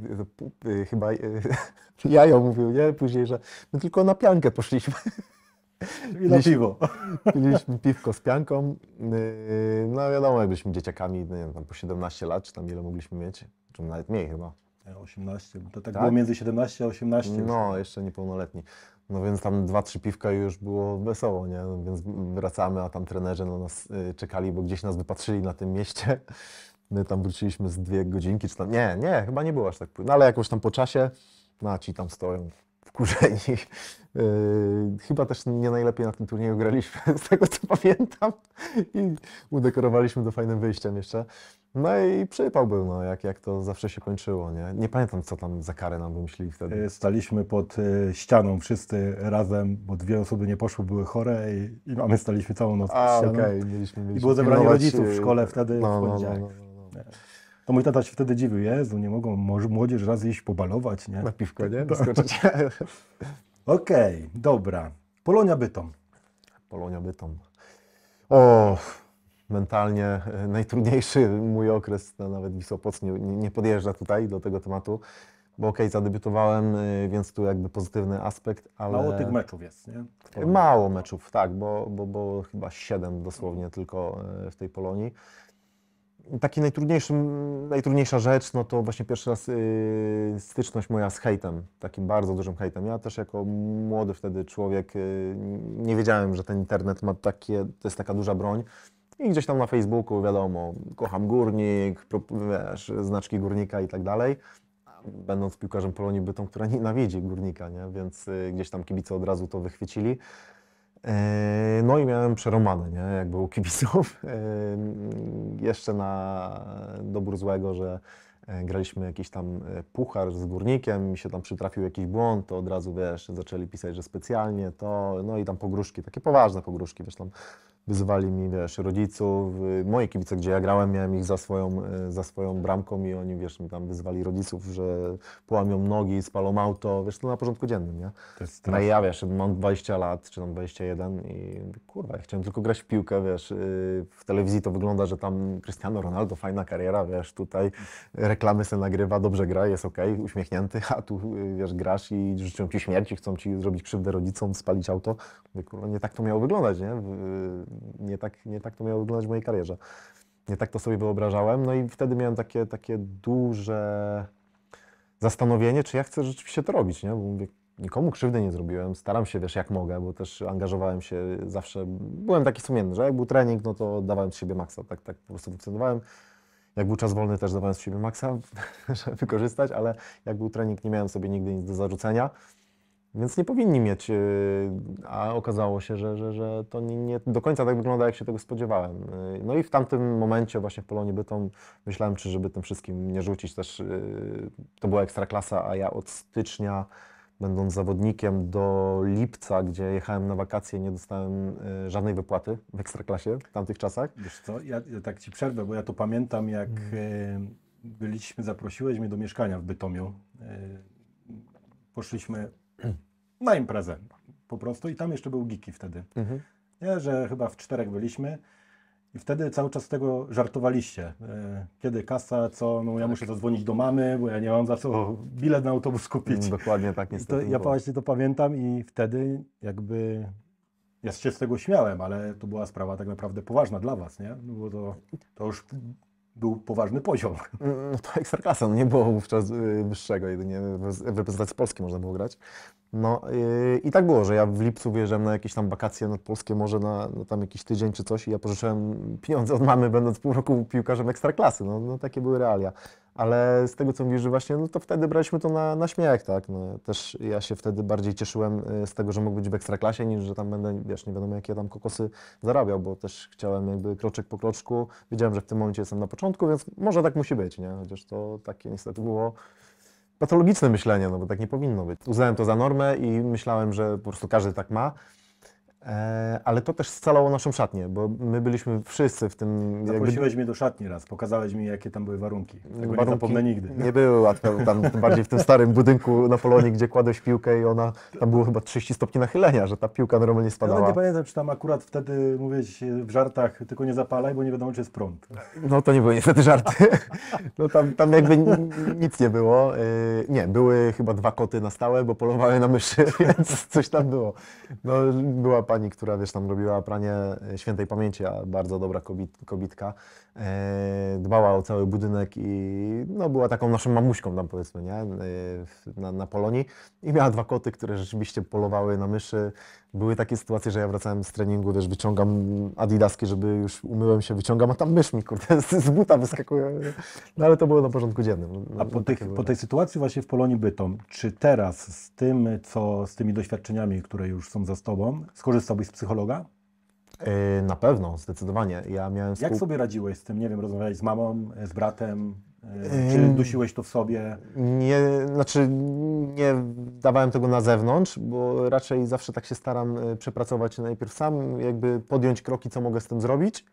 yy, yy, chyba y, jajo mówił, nie? Później, że my tylko na piankę poszliśmy. I piwo. Piliśmy piwko z pianką. Yy, no wiadomo, jak byliśmy dzieciakami, no nie wiem, tam po 17 lat, czy tam ile mogliśmy mieć, czy nawet mniej chyba. 18, e, to tak, tak? było między 17 a 18. No, jeszcze niepełnoletni. No więc tam dwa, trzy piwka i już było wesoło, nie? No, więc wracamy, a tam trenerzy na nas y, czekali, bo gdzieś nas wypatrzyli na tym mieście. My tam wróciliśmy z dwie godzinki, czy tam... Nie, nie, chyba nie było aż tak. No ale jakoś tam po czasie, no a ci tam stoją wkurzeni. E, chyba też nie najlepiej na tym turnieju graliśmy, z tego co pamiętam. I udekorowaliśmy do fajnym wyjściem jeszcze. No i przypał był, no, jak, jak to zawsze się kończyło. Nie? nie pamiętam, co tam za karę nam wymyślili wtedy. E, staliśmy pod e, ścianą wszyscy razem, bo dwie osoby nie poszły, były chore i, i mamy staliśmy całą noc A, pod ścianą. Okay. Mieliśmy, mieliśmy I było zebranie rodziców w szkole wtedy no, w no, no, poniedziałek. No, no, no. To mój tata się wtedy dziwił, że nie mogą młodzież raz iść pobalować, nie? Na piwko, nie? Ok, Okej, okay, dobra. Polonia Bytom. Polonia Bytom. O, mentalnie e, najtrudniejszy mój okres, no nawet Wisłopoc nie, nie podjeżdża tutaj do tego tematu, bo okej, okay, zadebiutowałem, e, więc tu jakby pozytywny aspekt, ale... Mało tych meczów jest, nie? Mało meczów, tak, bo, bo, bo chyba siedem dosłownie tylko e, w tej Polonii taki najtrudniejszy, najtrudniejsza rzecz, no to właśnie pierwszy raz y, styczność moja z hejtem, takim bardzo dużym hejtem. Ja też jako młody wtedy człowiek y, nie wiedziałem, że ten internet ma takie, to jest taka duża broń. I gdzieś tam na Facebooku, wiadomo, kocham górnik, wiesz, znaczki górnika i tak dalej. Będąc piłkarzem Polonii bytą która nienawidzi górnika, nie? więc y, gdzieś tam kibice od razu to wychwycili. E, no i miałem przeromane, nie? jakby u kibiców. E, jeszcze na dobór złego, że e, graliśmy jakiś tam puchar z górnikiem, mi się tam przytrafił jakiś błąd, to od razu wiesz, zaczęli pisać, że specjalnie to, no i tam pogróżki, takie poważne pogróżki, wiesz tam wyzywali mi, wiesz, rodziców, moje kibice, gdzie ja grałem, miałem ich za swoją, e, za swoją bramką i oni, wiesz, mi tam wyzwali rodziców, że połamią nogi, spalą auto, wiesz, to na porządku dziennym, nie? To jest no i ja, wiesz, mam 20 lat, czy tam 21 i kurwa, ja chciałem tylko grać w piłkę, wiesz, y, w telewizji to wygląda, że tam Cristiano Ronaldo, fajna kariera, wiesz, tutaj reklamy se nagrywa, dobrze gra, jest ok, uśmiechnięty, a tu, y, wiesz, grasz i życzą ci śmierci, chcą ci zrobić krzywdę rodzicom, spalić auto. Kurwa, nie tak to miało wyglądać, nie? Y, nie tak, nie tak to miało wyglądać w mojej karierze. Nie tak to sobie wyobrażałem. No i wtedy miałem takie, takie duże zastanowienie, czy ja chcę rzeczywiście to robić, nie? Bo mówię, nikomu krzywdy nie zrobiłem, staram się, wiesz, jak mogę, bo też angażowałem się zawsze, byłem taki sumienny, że jak był trening, no to dawałem z siebie maksa, tak, tak po prostu funkcjonowałem. Jak był czas wolny, też dawałem z siebie maksa, żeby wykorzystać, ale jak był trening, nie miałem sobie nigdy nic do zarzucenia. Więc nie powinni mieć, y, a okazało się, że, że, że to nie, nie, do końca tak wygląda, jak się tego spodziewałem. Y, no i w tamtym momencie właśnie w Polonii Bytom myślałem, czy żeby tym wszystkim nie rzucić też, y, to była ekstraklasa, a ja od stycznia będąc zawodnikiem do lipca, gdzie jechałem na wakacje, nie dostałem żadnej wypłaty w ekstraklasie w tamtych czasach. Wiesz co, ja, ja tak ci przerwę, bo ja to pamiętam, jak mm. byliśmy, zaprosiłeś mnie do mieszkania w Bytomiu. Poszliśmy na imprezę po prostu i tam jeszcze był Giki wtedy. Mhm. Nie, że chyba w czterech byliśmy i wtedy cały czas z tego żartowaliście. E, kiedy kasa, co, no ja tak. muszę zadzwonić do mamy, bo ja nie mam za co bilet na autobus kupić. Mm, dokładnie tak nie to, ja właśnie to pamiętam i wtedy jakby ja się z tego śmiałem, ale to była sprawa tak naprawdę poważna dla was, nie? No bo to, to już był poważny poziom. Mm, no to ekstraklasa, no nie było wówczas y, wyższego, jedynie w reprezentacji Polski można było grać. No yy, i tak było, że ja w lipcu wyjeżdżałem na jakieś tam wakacje nad Polskie Morze, na, na no, tam jakiś tydzień czy coś i ja pożyczyłem pieniądze od mamy, będąc pół roku piłkarzem ekstraklasy. No, no takie były realia. Ale z tego, co mówisz, że właśnie, no to wtedy braliśmy to na, na śmiech, tak? No, też ja się wtedy bardziej cieszyłem yy, z tego, że mogę być w Ekstraklasie, niż że tam będę, wiesz, nie wiadomo, jakie ja tam kokosy zarabiał, bo też chciałem jakby kroczek po kroczku. Wiedziałem, że w tym momencie jestem na początku, więc może tak musi być, nie? Chociaż to takie niestety było patologiczne myślenie, no bo tak nie powinno być. Uznałem to za normę i myślałem, że po prostu każdy tak ma. E, ale to też scalało naszą szatnię, bo my byliśmy wszyscy w tym... Jakby... Zaprosiłeś mnie do szatni raz, pokazałeś mi, jakie tam były warunki. Tego warunki nie zapomnę nigdy. Nie były łatwe, tam, bardziej w tym starym budynku na Polonii, gdzie kładłeś piłkę i ona, tam było chyba 30 stopni nachylenia, że ta piłka normalnie spadała. Ja nie pamiętam, czy tam akurat wtedy mówiłeś w żartach, tylko nie zapalaj, bo nie wiadomo, czy jest prąd. No to nie były niestety żarty. No tam, tam jakby nic nie było. Y, nie, były chyba dwa koty na stałe, bo polowały na myszy, więc coś tam było. No była pani, która wiesz, tam robiła pranie e, świętej pamięci, a bardzo dobra kobit, kobitka, e, dbała o cały budynek i no, była taką naszą mamuśką tam powiedzmy, nie? E, na, na Polonii i miała dwa koty, które rzeczywiście polowały na myszy, były takie sytuacje, że ja wracałem z treningu, też wyciągam adidaski, żeby już umyłem się, wyciągam, a tam mysz mi, kurde, z, buta wyskakuje. No ale to było na porządku dziennym. No, a po, no, tych, po tej no. sytuacji właśnie w Polonii Bytom, czy teraz z tym, co, z tymi doświadczeniami, które już są za Tobą, skorzystałbyś z psychologa? E, na pewno, zdecydowanie. Ja miałem. Jak sobie radziłeś z tym? Nie wiem, rozmawiałeś z mamą, e, z bratem? Czy dusiłeś to w sobie? Nie, znaczy nie dawałem tego na zewnątrz, bo raczej zawsze tak się staram e, przepracować najpierw sam, jakby podjąć kroki, co mogę z tym zrobić,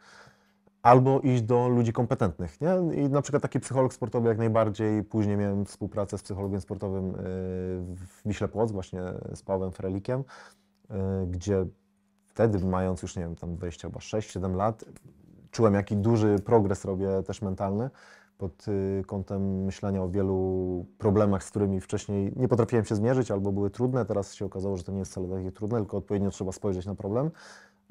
albo iść do ludzi kompetentnych. Nie? I na przykład taki psycholog sportowy jak najbardziej, później miałem współpracę z psychologiem sportowym e, w Wiśle Płoc, właśnie z Pawłem Frelikiem, e, gdzie wtedy mając już, nie wiem, tam 26-7 lat, czułem jaki duży progres robię też mentalny pod y, kątem myślenia o wielu problemach, z którymi wcześniej nie potrafiłem się zmierzyć albo były trudne. Teraz się okazało, że to nie jest wcale takie trudne, tylko odpowiednio trzeba spojrzeć na problem.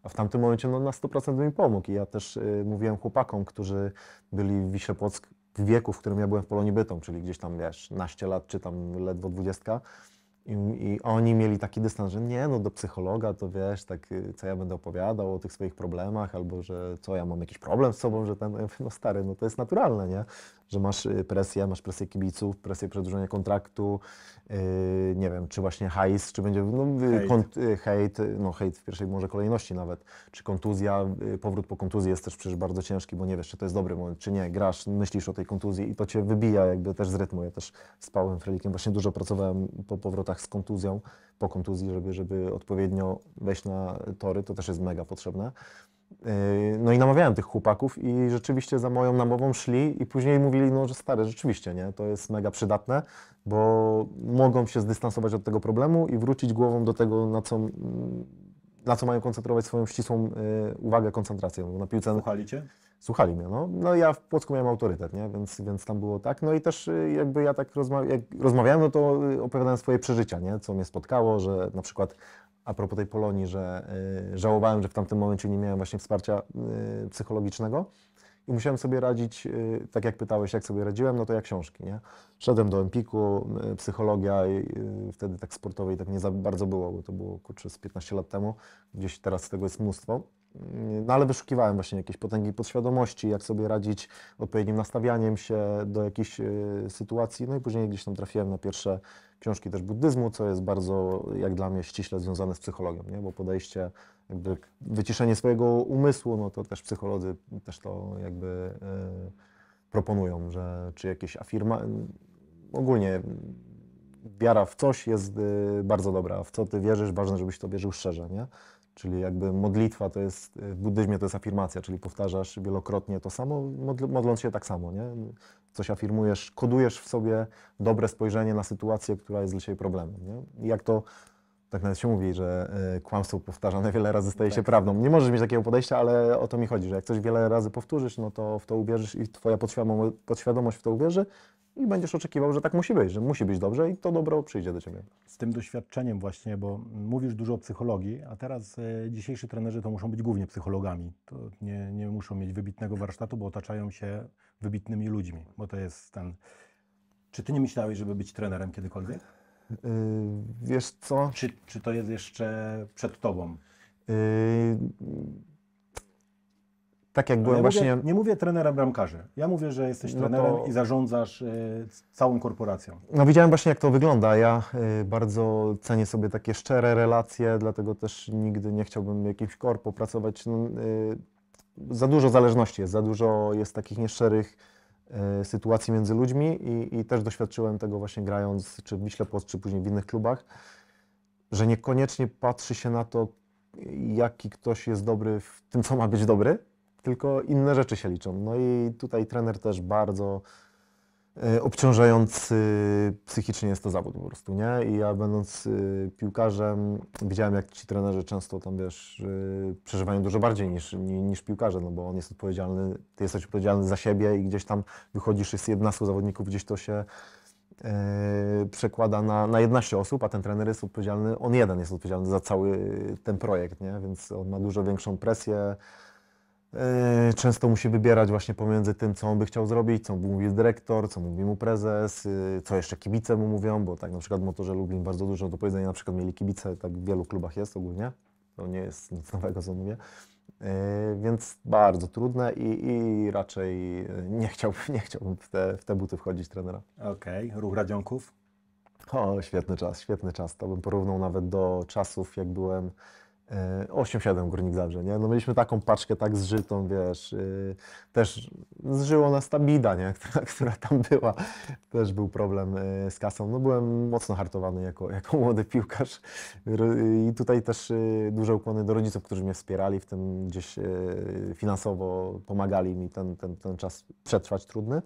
A w tamtym momencie no, na 100% mi pomógł. I ja też y, mówiłem chłopakom, którzy byli w Wiśle Płock w wieku, w którym ja byłem w Polonii Bytom, czyli gdzieś tam, wiesz, naście lat czy tam ledwo dwudziestka, i, I, oni mieli taki dystans, że nie, no do psychologa to wiesz, tak y, co ja będę opowiadał o tych swoich problemach, albo że co ja mam jakiś problem z sobą, że ten, no stary, no to jest naturalne, nie? że masz y, presję, masz presję kibiców, presję przedłużenia kontraktu, y, nie wiem, czy właśnie hajs, czy będzie no, y, hejt. hejt, no hejt w pierwszej może kolejności nawet, czy kontuzja, powrót po kontuzji jest też przecież bardzo ciężki, bo nie wiesz, czy to jest dobry moment, czy nie, grasz, myślisz o tej kontuzji i to cię wybija jakby też z rytmu. Ja też z Pałem Frelikiem właśnie dużo pracowałem po powrotach z kontuzją, po kontuzji, żeby, żeby odpowiednio wejść na tory, to też jest mega potrzebne. Yy, no i namawiałem tych chłopaków i rzeczywiście za moją namową szli i później mówili, no że stare, rzeczywiście, nie, to jest mega przydatne, bo mogą się zdystansować od tego problemu i wrócić głową do tego, na co, na co mają koncentrować swoją ścisłą yy, uwagę, koncentrację. Na piłce... Słuchali Cię? Słuchali mnie, no. no ja w Płocku miałem autorytet, nie, więc, więc tam było tak. No i też yy, jakby ja tak rozma jak rozmawiałem, no to opowiadałem swoje przeżycia, nie, co mnie spotkało, że na przykład a propos tej Polonii, że y, żałowałem, że w tamtym momencie nie miałem właśnie wsparcia y, psychologicznego i musiałem sobie radzić, y, tak jak pytałeś, jak sobie radziłem, no to jak książki, nie? Szedłem do Empiku, psychologia wtedy tak sportowej tak nie za bardzo było, bo to było, kurczę, z 15 lat temu, gdzieś teraz tego jest mnóstwo. No ale wyszukiwałem właśnie jakieś potęgi podświadomości, jak sobie radzić odpowiednim nastawianiem się do jakiejś y, sytuacji. No i później gdzieś tam trafiłem na pierwsze książki też buddyzmu, co jest bardzo, jak dla mnie, ściśle związane z psychologią, nie? bo podejście, jakby wyciszenie swojego umysłu, no to też psycholodzy też to jakby y, proponują, że czy jakieś afirma... Ogólnie wiara w coś jest y, bardzo dobra, w co ty wierzysz, ważne, żebyś to wierzył szczerze, nie? Czyli jakby modlitwa to jest, y, w buddyzmie to jest afirmacja, czyli powtarzasz wielokrotnie to samo, modl modląc się tak samo, nie? Coś afirmujesz, kodujesz w sobie dobre spojrzenie na sytuację, która jest dla ciebie problemem, nie? I jak to tak nawet się mówi, że y, kłamstwo powtarzane wiele razy staje tak. się prawdą. Nie możesz mieć takiego podejścia, ale o to mi chodzi, że jak coś wiele razy powtórzysz, no to w to uwierzysz i twoja podświadomość w to uwierzy, i będziesz oczekiwał, że tak musi być, że musi być dobrze i to dobro przyjdzie do ciebie. Z tym doświadczeniem właśnie, bo mówisz dużo o psychologii, a teraz y, dzisiejsi trenerzy to muszą być głównie psychologami. To nie, nie muszą mieć wybitnego warsztatu, bo otaczają się wybitnymi ludźmi, bo to jest ten... Czy ty nie myślałeś, żeby być trenerem kiedykolwiek? Yy, wiesz co? Czy, czy to jest jeszcze przed tobą? Yy tak jak byłem ja właśnie... Mówię, nie mówię trenerem bramkarzy. Ja mówię, że jesteś no trenerem no to... i zarządzasz y, całą korporacją. No widziałem właśnie, jak to wygląda. Ja y, bardzo cenię sobie takie szczere relacje, dlatego też nigdy nie chciałbym jakimś korpo pracować. Y, no, e, za dużo zależności jest, za dużo jest takich nieszczerych sytuacji między ludźmi i, i, też doświadczyłem tego właśnie grając czy w Wiśle Post, czy później w innych klubach, że niekoniecznie patrzy się na to, jaki ktoś jest dobry w tym, co ma być dobry, tylko inne rzeczy się liczą. No i tutaj trener też bardzo e, obciążający psychicznie jest to zawód po prostu, nie? I ja będąc e, piłkarzem, widziałem jak ci trenerzy często tam, wiesz, e, przeżywają dużo bardziej niż, niż piłkarze, no bo on jest odpowiedzialny, ty jesteś odpowiedzialny za siebie i gdzieś tam wychodzisz, z 11 zawodników, gdzieś to się przekłada na, na 11 osób, a ten trener jest odpowiedzialny, on jeden jest odpowiedzialny za cały ten projekt, nie? Więc on ma dużo większą presję, E, często musi wybierać właśnie pomiędzy tym, co on by chciał zrobić, co mówi dyrektor, co mówi mu prezes, y, co jeszcze kibice mu mówią, bo tak na przykład motorze Lublin bardzo dużo do powiedzenia, na przykład mieli kibice, tak w wielu klubach jest ogólnie, to nie jest nic nowego, co mówię, e, więc bardzo trudne i, i raczej e, nie chciałbym, nie chciałbym w, te, w te buty wchodzić trenera. Okej, okay. ruch Radzionków? O, świetny czas, świetny czas. To bym porównał nawet do czasów, jak byłem 8-7 e, Górnik Zabrze, nie? No mieliśmy taką paczkę tak zżytą, wiesz, yy, też zżyło nas ta bida, nie? Która, która tam była. Też był problem yy, z kasą. No byłem mocno hartowany jako, jako młody piłkarz i tutaj też yy, duże ukłony do rodziców, którzy mnie wspierali, w tym gdzieś y, finansowo pomagali mi ten, ten, ten czas przetrwać trudny.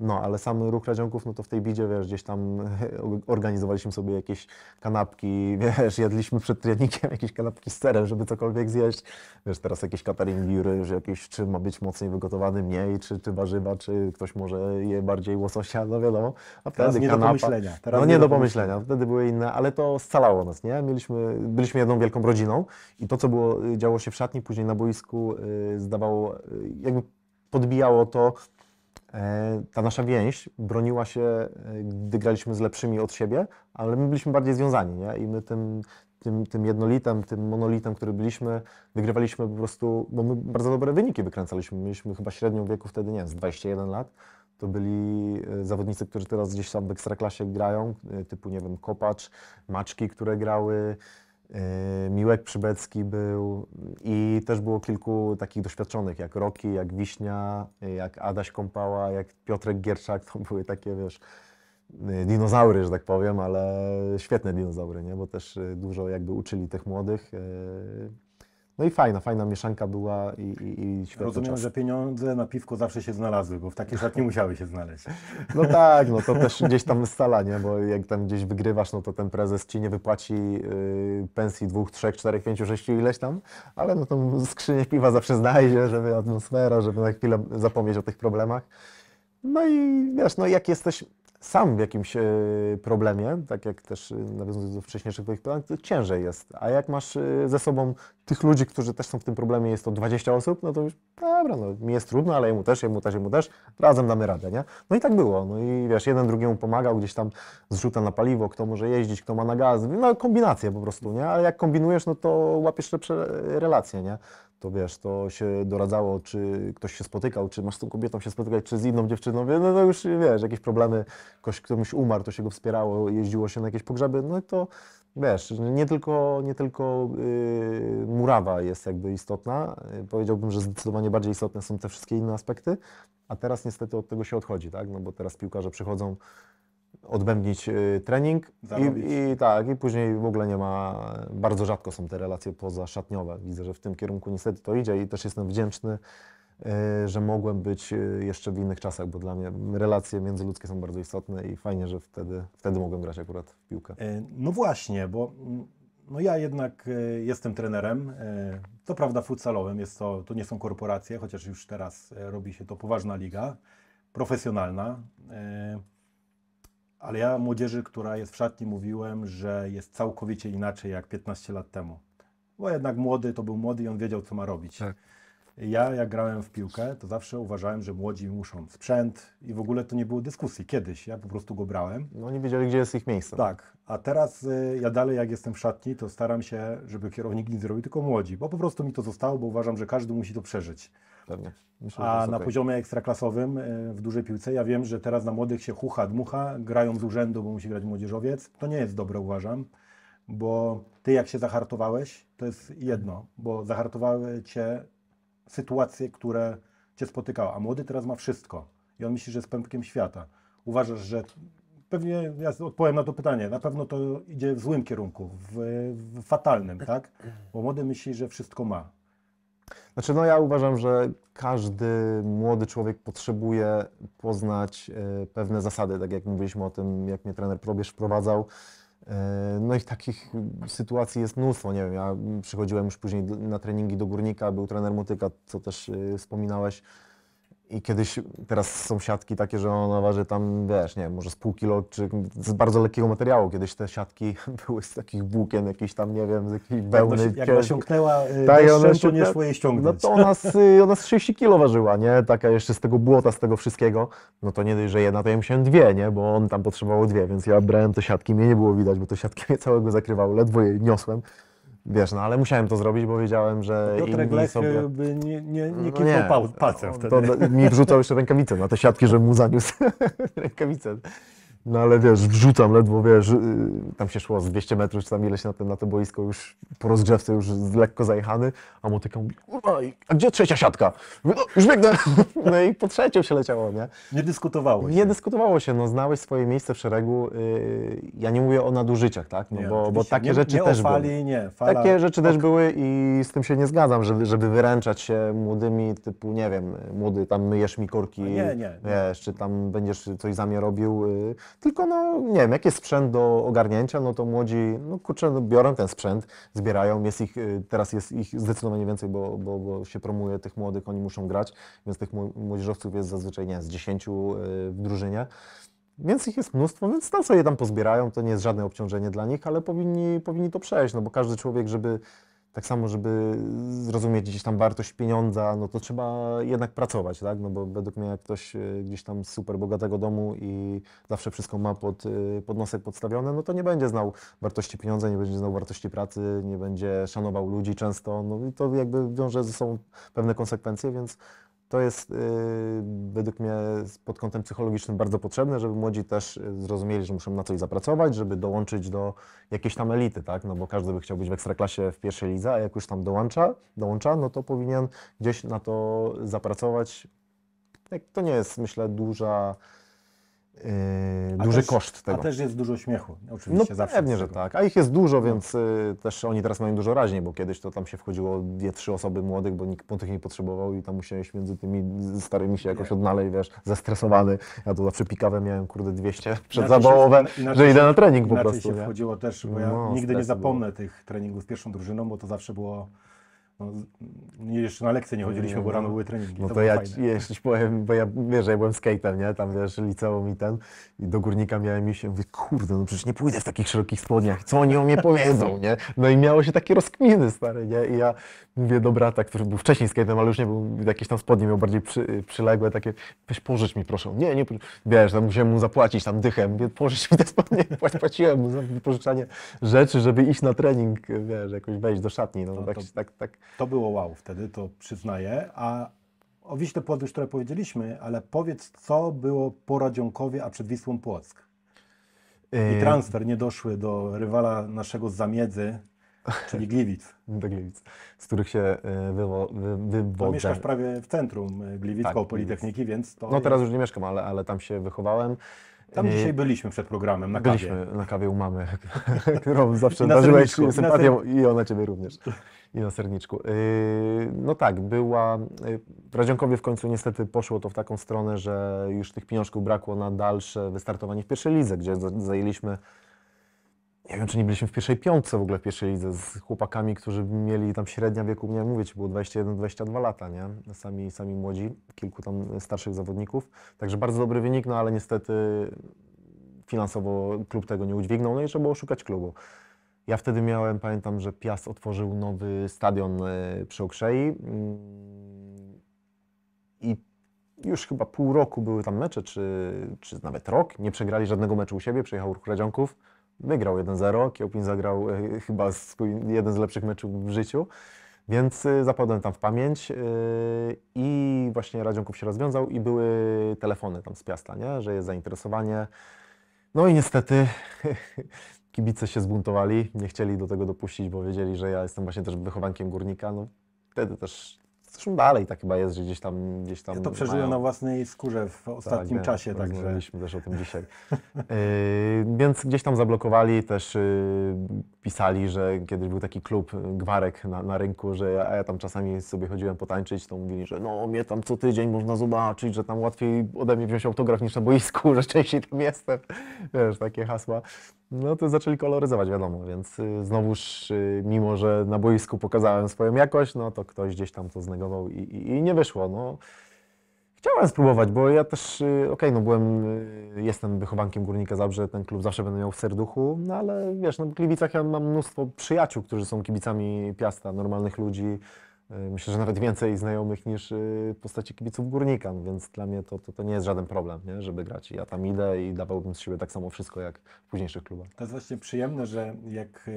No, ale sam ruch radziąków, no to w tej bidzie, wiesz, gdzieś tam organizowaliśmy sobie jakieś kanapki, wiesz, jadliśmy przed treningiem jakieś kanapki z serem, żeby cokolwiek zjeść. Wiesz, teraz jakieś cateringi, ryż, jakieś, czy ma być mocniej wygotowany mniej, czy, czy warzywa, czy ktoś może je bardziej łososia, no wiadomo. A wtedy teraz nie kanapa. do pomyślenia. Teraz no nie, do pomyślenia. pomyślenia, wtedy były inne, ale to scalało nas, nie? Mieliśmy, byliśmy jedną wielką rodziną i to, co było, y, działo się w szatni, później na boisku, yy, zdawało, yy, jakby podbijało to, E, ta nasza więź broniła się, e, gdy graliśmy z lepszymi od siebie, ale my byliśmy bardziej związani, nie? I my tym, tym, tym jednolitem, tym monolitem, który byliśmy, wygrywaliśmy po prostu, bo my bardzo dobre wyniki wykręcaliśmy. Mieliśmy chyba średnią wieku wtedy, nie wiem, z 21 lat. To byli e, zawodnicy, którzy teraz gdzieś tam w ekstraklasie grają, typu, nie wiem, Kopacz, Maczki, które grały, Y, Miłek Przybecki był i też było kilku takich doświadczonych, jak Roki, jak Wiśnia, y, jak Adaś Kąpała, jak Piotrek Gierczak, to były takie, wiesz, y, dinozaury, że tak powiem, ale świetne dinozaury, nie? bo też dużo jakby uczyli tych młodych no i fajna, fajna mieszanka była i, i, i świetny Rozumiem, czas. że pieniądze na piwko zawsze się znalazły, bo w takiej nie musiały się znaleźć. No tak, no to też gdzieś tam scala, nie? Bo jak tam gdzieś wygrywasz, no to ten prezes ci nie wypłaci y, pensji dwóch, trzech, czterech, pięciu, sześciu, ileś tam, ale no tą skrzynię piwa zawsze znajdzie, żeby atmosfera, żeby na chwilę zapomnieć o tych problemach. No i wiesz, no jak jesteś sam w jakimś e, problemie, tak jak też e, nawiązując do wcześniejszych Twoich pytań, to ciężej jest. A jak masz e, ze sobą tych ludzi, którzy też są w tym problemie, jest to 20 osób, no to już dobra, no mi jest trudno, ale jemu też, jemu też, jemu też, razem damy radę, nie? No i tak było. No i wiesz, jeden drugiemu pomagał, gdzieś tam zrzuta na paliwo, kto może jeździć, kto ma na gaz, no kombinacje po prostu, nie? Ale jak kombinujesz, no to łapiesz lepsze relacje, nie? to wiesz, to się doradzało, czy ktoś się spotykał, czy masz z tą kobietą się spotykać, czy z inną dziewczyną, no to no już wiesz, jakieś problemy, ktoś, komuś umarł, to się go wspierało, jeździło się na jakieś pogrzeby, no to wiesz, nie tylko, nie tylko yy, murawa jest jakby istotna, y, powiedziałbym, że zdecydowanie bardziej istotne są te wszystkie inne aspekty, a teraz niestety od tego się odchodzi, tak, no bo teraz piłkarze przychodzą odbębnić y, trening i, i, tak, i później w ogóle nie ma, bardzo rzadko są te relacje pozaszatniowe. Widzę, że w tym kierunku niestety to idzie i też jestem wdzięczny, y, że mogłem być y, jeszcze w innych czasach, bo dla mnie relacje międzyludzkie są bardzo istotne i fajnie, że wtedy, wtedy mogłem grać akurat w piłkę. E, no właśnie, bo mm, no ja jednak e, jestem trenerem, to e, prawda futsalowym, jest to, to nie są korporacje, chociaż już teraz robi się to poważna liga, profesjonalna. Ale ja młodzieży, która jest w szatni, mówiłem, że jest całkowicie inaczej jak 15 lat temu. Bo jednak młody to był młody i on wiedział, co ma robić. Tak. Ja, jak grałem w piłkę, to zawsze uważałem, że młodzi muszą sprzęt i w ogóle to nie było dyskusji kiedyś. Ja po prostu go brałem. No nie wiedzieli, gdzie jest ich miejsce. Tak, a teraz y, ja dalej, jak jestem w szatni, to staram się, żeby kierownik nic zrobił, tylko młodzi, bo po prostu mi to zostało, bo uważam, że każdy musi to przeżyć pewnie. Myślę, A na okay. poziomie ekstraklasowym y, w dużej piłce, ja wiem, że teraz na młodych się hucha, dmucha, grają z urzędu, bo musi grać młodzieżowiec. To nie jest dobre, uważam, bo ty jak się zahartowałeś, to jest jedno, bo zahartowały cię sytuacje, które cię spotykały. A młody teraz ma wszystko i on myśli, że jest pępkiem świata. Uważasz, że pewnie ja odpowiem na to pytanie. Na pewno to idzie w złym kierunku, w, w fatalnym, tak? Bo młody myśli, że wszystko ma. Znaczy, no ja uważam, że każdy młody człowiek potrzebuje poznać e, pewne zasady, tak jak mówiliśmy o tym, jak mnie trener Probierz wprowadzał. E, no i takich sytuacji jest mnóstwo, nie wiem, ja przychodziłem już później na treningi do Górnika, był trener Motyka, co też e, wspominałeś, i kiedyś, teraz są siatki takie, że ona waży tam, wiesz, nie może z pół kilo, czy z bardzo lekkiego materiału. Kiedyś te siatki były z takich włókien, jakiś tam, nie wiem, z jakiejś bełny. Jak, jak nasiąknęła y, tak, ona to nie szło jej ściągnąć. No to ona z, y, ona z 60 kilo ważyła, nie? Taka jeszcze z tego błota, z tego wszystkiego. No to nie dość, że jedna, to ja musiałem dwie, nie? Bo on tam potrzebował dwie, więc ja brałem te siatki, mnie nie było widać, bo te siatki mnie całego zakrywały, ledwo je niosłem. Wiesz, no ale musiałem to zrobić, bo wiedziałem, że Piotrek inni Lech sobie... E, by nie, nie, nie no kiwał no palcem wtedy. To mi wrzucał jeszcze rękawicę na te siatki, żebym mu zaniósł rękawicę. No ale wiesz, wrzucam ledwo, wiesz, y, tam się szło z 200 metrów, czy tam ileś na, ten, na to boisko, już po rozgrzewce już lekko zajechany, a motyka mówi, a gdzie trzecia siatka? no, już biegnę. No i po trzecią się leciało, nie? Nie dyskutowało się. Nie dyskutowało się, no znałeś swoje miejsce w szeregu. Y, ja nie mówię o nadużyciach, tak? No, nie, bo, bo takie nie, rzeczy nie też fali, były. Nie, fala. Takie rzeczy też były i z tym się nie zgadzam, żeby, żeby wyręczać się młodymi, typu, nie wiem, młody, tam myjesz mi korki, no nie, nie, nie. wiesz, czy tam będziesz coś za mnie robił y, tylko no nie wiem, jaki jest sprzęt do ogarnięcia, no to młodzi, no kurczę, no, biorą ten sprzęt, zbierają, jest ich, y, teraz jest ich zdecydowanie więcej, bo, bo, bo się promuje tych młodych, oni muszą grać, więc tych młodzieżowców jest zazwyczaj, nie z dziesięciu y, w drużynie. Więc ich jest mnóstwo, więc tam sobie tam pozbierają, to nie jest żadne obciążenie dla nich, ale powinni, powinni to przejść, no bo każdy człowiek, żeby tak samo, żeby zrozumieć gdzieś tam wartość pieniądza, no to trzeba jednak pracować, tak? No bo według mnie jak ktoś y, gdzieś tam z super bogatego domu i zawsze wszystko ma pod, y, pod nosek podstawione, no to nie będzie znał wartości pieniądza, nie będzie znał wartości pracy, nie będzie szanował ludzi często, no i to jakby wiąże ze sobą pewne konsekwencje, więc to jest y, według mnie pod kątem psychologicznym bardzo potrzebne, żeby młodzi też y, zrozumieli, że muszą na coś zapracować, żeby dołączyć do jakiejś tam elity, tak? No bo każdy by chciał być w ekstraklasie w pierwszej lidze, a jak już tam dołącza, dołącza no to powinien gdzieś na to zapracować. To nie jest, myślę, duża Yy, duży też, koszt tego. A też jest dużo śmiechu, oczywiście. No zawsze pewnie, że tak. A ich jest dużo, więc y, też oni teraz mają dużo raźniej, bo kiedyś to tam się wchodziło dwie, trzy osoby młodych, bo nikt po tych nie potrzebował i tam musiałeś między tymi starymi się jakoś odnaleźć, wiesz, zestresowany. Ja tu zawsze pikawę miałem, kurde, 200 przedzawołowe, że idę na trening po prostu. się nie? wchodziło też, bo ja no, nigdy nie zapomnę było. tych treningów z pierwszą drużyną, bo to zawsze było no, jeszcze na lekcje nie chodziliśmy, bo rano no. były treningi. No to, to ja jeśli powiem, bo ja wiesz, że ja byłem skatem, nie? Tam wiesz, liceum i ten. I do górnika miałem i i mówię, kurde, no przecież nie pójdę w takich szerokich spodniach. Co oni o mnie powiedzą, nie? No i miało się takie rozkminy, stary, nie? I ja mówię do brata, który był wcześniej skatem, ale już nie był, jakieś tam spodnie miał bardziej przy, y, przyległe, takie, weź pożycz mi proszę. Nie, nie, wiesz, tam no, musiałem mu zapłacić tam dychem, pożycz mi te spodnie, płaciłem mu za pożyczanie rzeczy, żeby iść na trening, wiesz, jakoś wejść do szatni. No, to, tak, to, tak, tak. to było wow wtedy, to przyznaję, a o Wiśle Płock już trochę powiedzieliśmy, ale powiedz, co było po Radziąkowie, a przed Wisłą Płock? I y, transfer nie doszły do rywala naszego z Zamiedzy, Czyli Gliwic. Do Gliwic, z których się e, wywo- wy- wywodzę. No, mieszkasz prawie w centrum e, Gliwic, tak, koło Politechniki, więc to... No teraz już nie mieszkam, ale, ale tam się wychowałem. Tam e, dzisiaj byliśmy przed programem na byliśmy kawie. Byliśmy na kawie u mamy, którą zawsze darzyłeś sympatią i, ser... i ona Ciebie również. I na serniczku. No tak, była... Radziąkowie w końcu niestety poszło to w taką stronę, że już tych pieniążków brakło na dalsze wystartowanie w pierwszej lidze, gdzie zajęliśmy nie wiem, czy nie byliśmy w pierwszej piątce w ogóle w pierwszej lidze z chłopakami, którzy mieli tam średnia wieku, nie mówię ci, było 21-22 lata, nie? Sami, sami młodzi, kilku tam starszych zawodników. Także bardzo dobry wynik, no ale niestety finansowo klub tego nie udźwignął, no i trzeba było szukać klubu. Ja wtedy miałem, pamiętam, że Piast otworzył nowy stadion e, przy Okrzei mm, i już chyba pół roku były tam mecze, czy, czy nawet rok. Nie przegrali żadnego meczu u siebie, przyjechał Ruch Radziąków wygrał 1-0. Kiełpin zagrał e, chyba swój, jeden z lepszych meczów w życiu. Więc e, zapadłem tam w pamięć e, i właśnie Radziąków się rozwiązał i były telefony tam z Piasta, nie? że jest zainteresowanie. No i niestety kibice się zbuntowali, nie chcieli do tego dopuścić, bo wiedzieli, że ja jestem właśnie też wychowankiem górnika. No, wtedy też Zresztą dalej tak chyba jest, że gdzieś tam... Gdzieś tam ja to przeżyłem mają... na własnej skórze w tak, ostatnim tak, czasie. Tak, rozmawialiśmy także... też o tym dzisiaj. Y, więc gdzieś tam zablokowali, też y, pisali, że kiedyś był taki klub Gwarek na, na rynku, że ja, ja tam czasami sobie chodziłem potańczyć, to mówili, że no mnie tam co tydzień można zobaczyć, że tam łatwiej ode mnie wziąć autograf niż na boisku, że częściej tam jestem. Wiesz, takie hasła no to zaczęli koloryzować, wiadomo, więc y, znowuż, y, mimo że na boisku pokazałem swoją jakość, no to ktoś gdzieś tam to znegował i, i, i nie wyszło. No. Chciałem spróbować, bo ja też, y, okej, okay, no byłem, jestem wychowankiem Górnika Zabrze, ten klub zawsze będę miał w serduchu, no ale wiesz, no w Kliwicach ja mam mnóstwo przyjaciół, którzy są kibicami Piasta, normalnych ludzi, E, myślę, że nawet więcej znajomych niż w e, postaci kibiców górnika, no więc dla mnie to, to, to, nie jest żaden problem, nie? żeby grać. Ja tam idę i dawałbym z siebie tak samo wszystko jak w późniejszych klubach. To jest właśnie przyjemne, że jak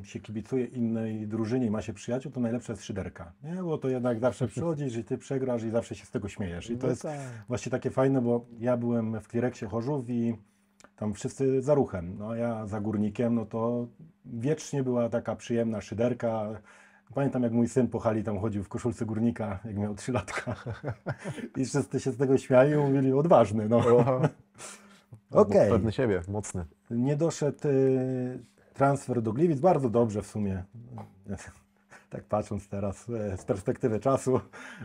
e, się kibicuje innej drużynie i ma się przyjaciół, to najlepsza jest szyderka. Nie? Bo to jednak zawsze przychodzisz i ty przegrasz i zawsze się z tego śmiejesz. I to no jest tak. właśnie takie fajne, bo ja byłem w Klireksie Chorzów i tam wszyscy za ruchem. No ja za górnikiem, no to wiecznie była taka przyjemna szyderka Pamiętam, jak mój syn pochali, tam chodził w koszulce górnika, jak miał 3 latka. I wszyscy się z tego śmiali i mówili, odważny. No. Okay. Pewny siebie, mocny. Nie doszedł y, transfer do Gliwic, bardzo dobrze w sumie. tak patrząc teraz y, z perspektywy czasu,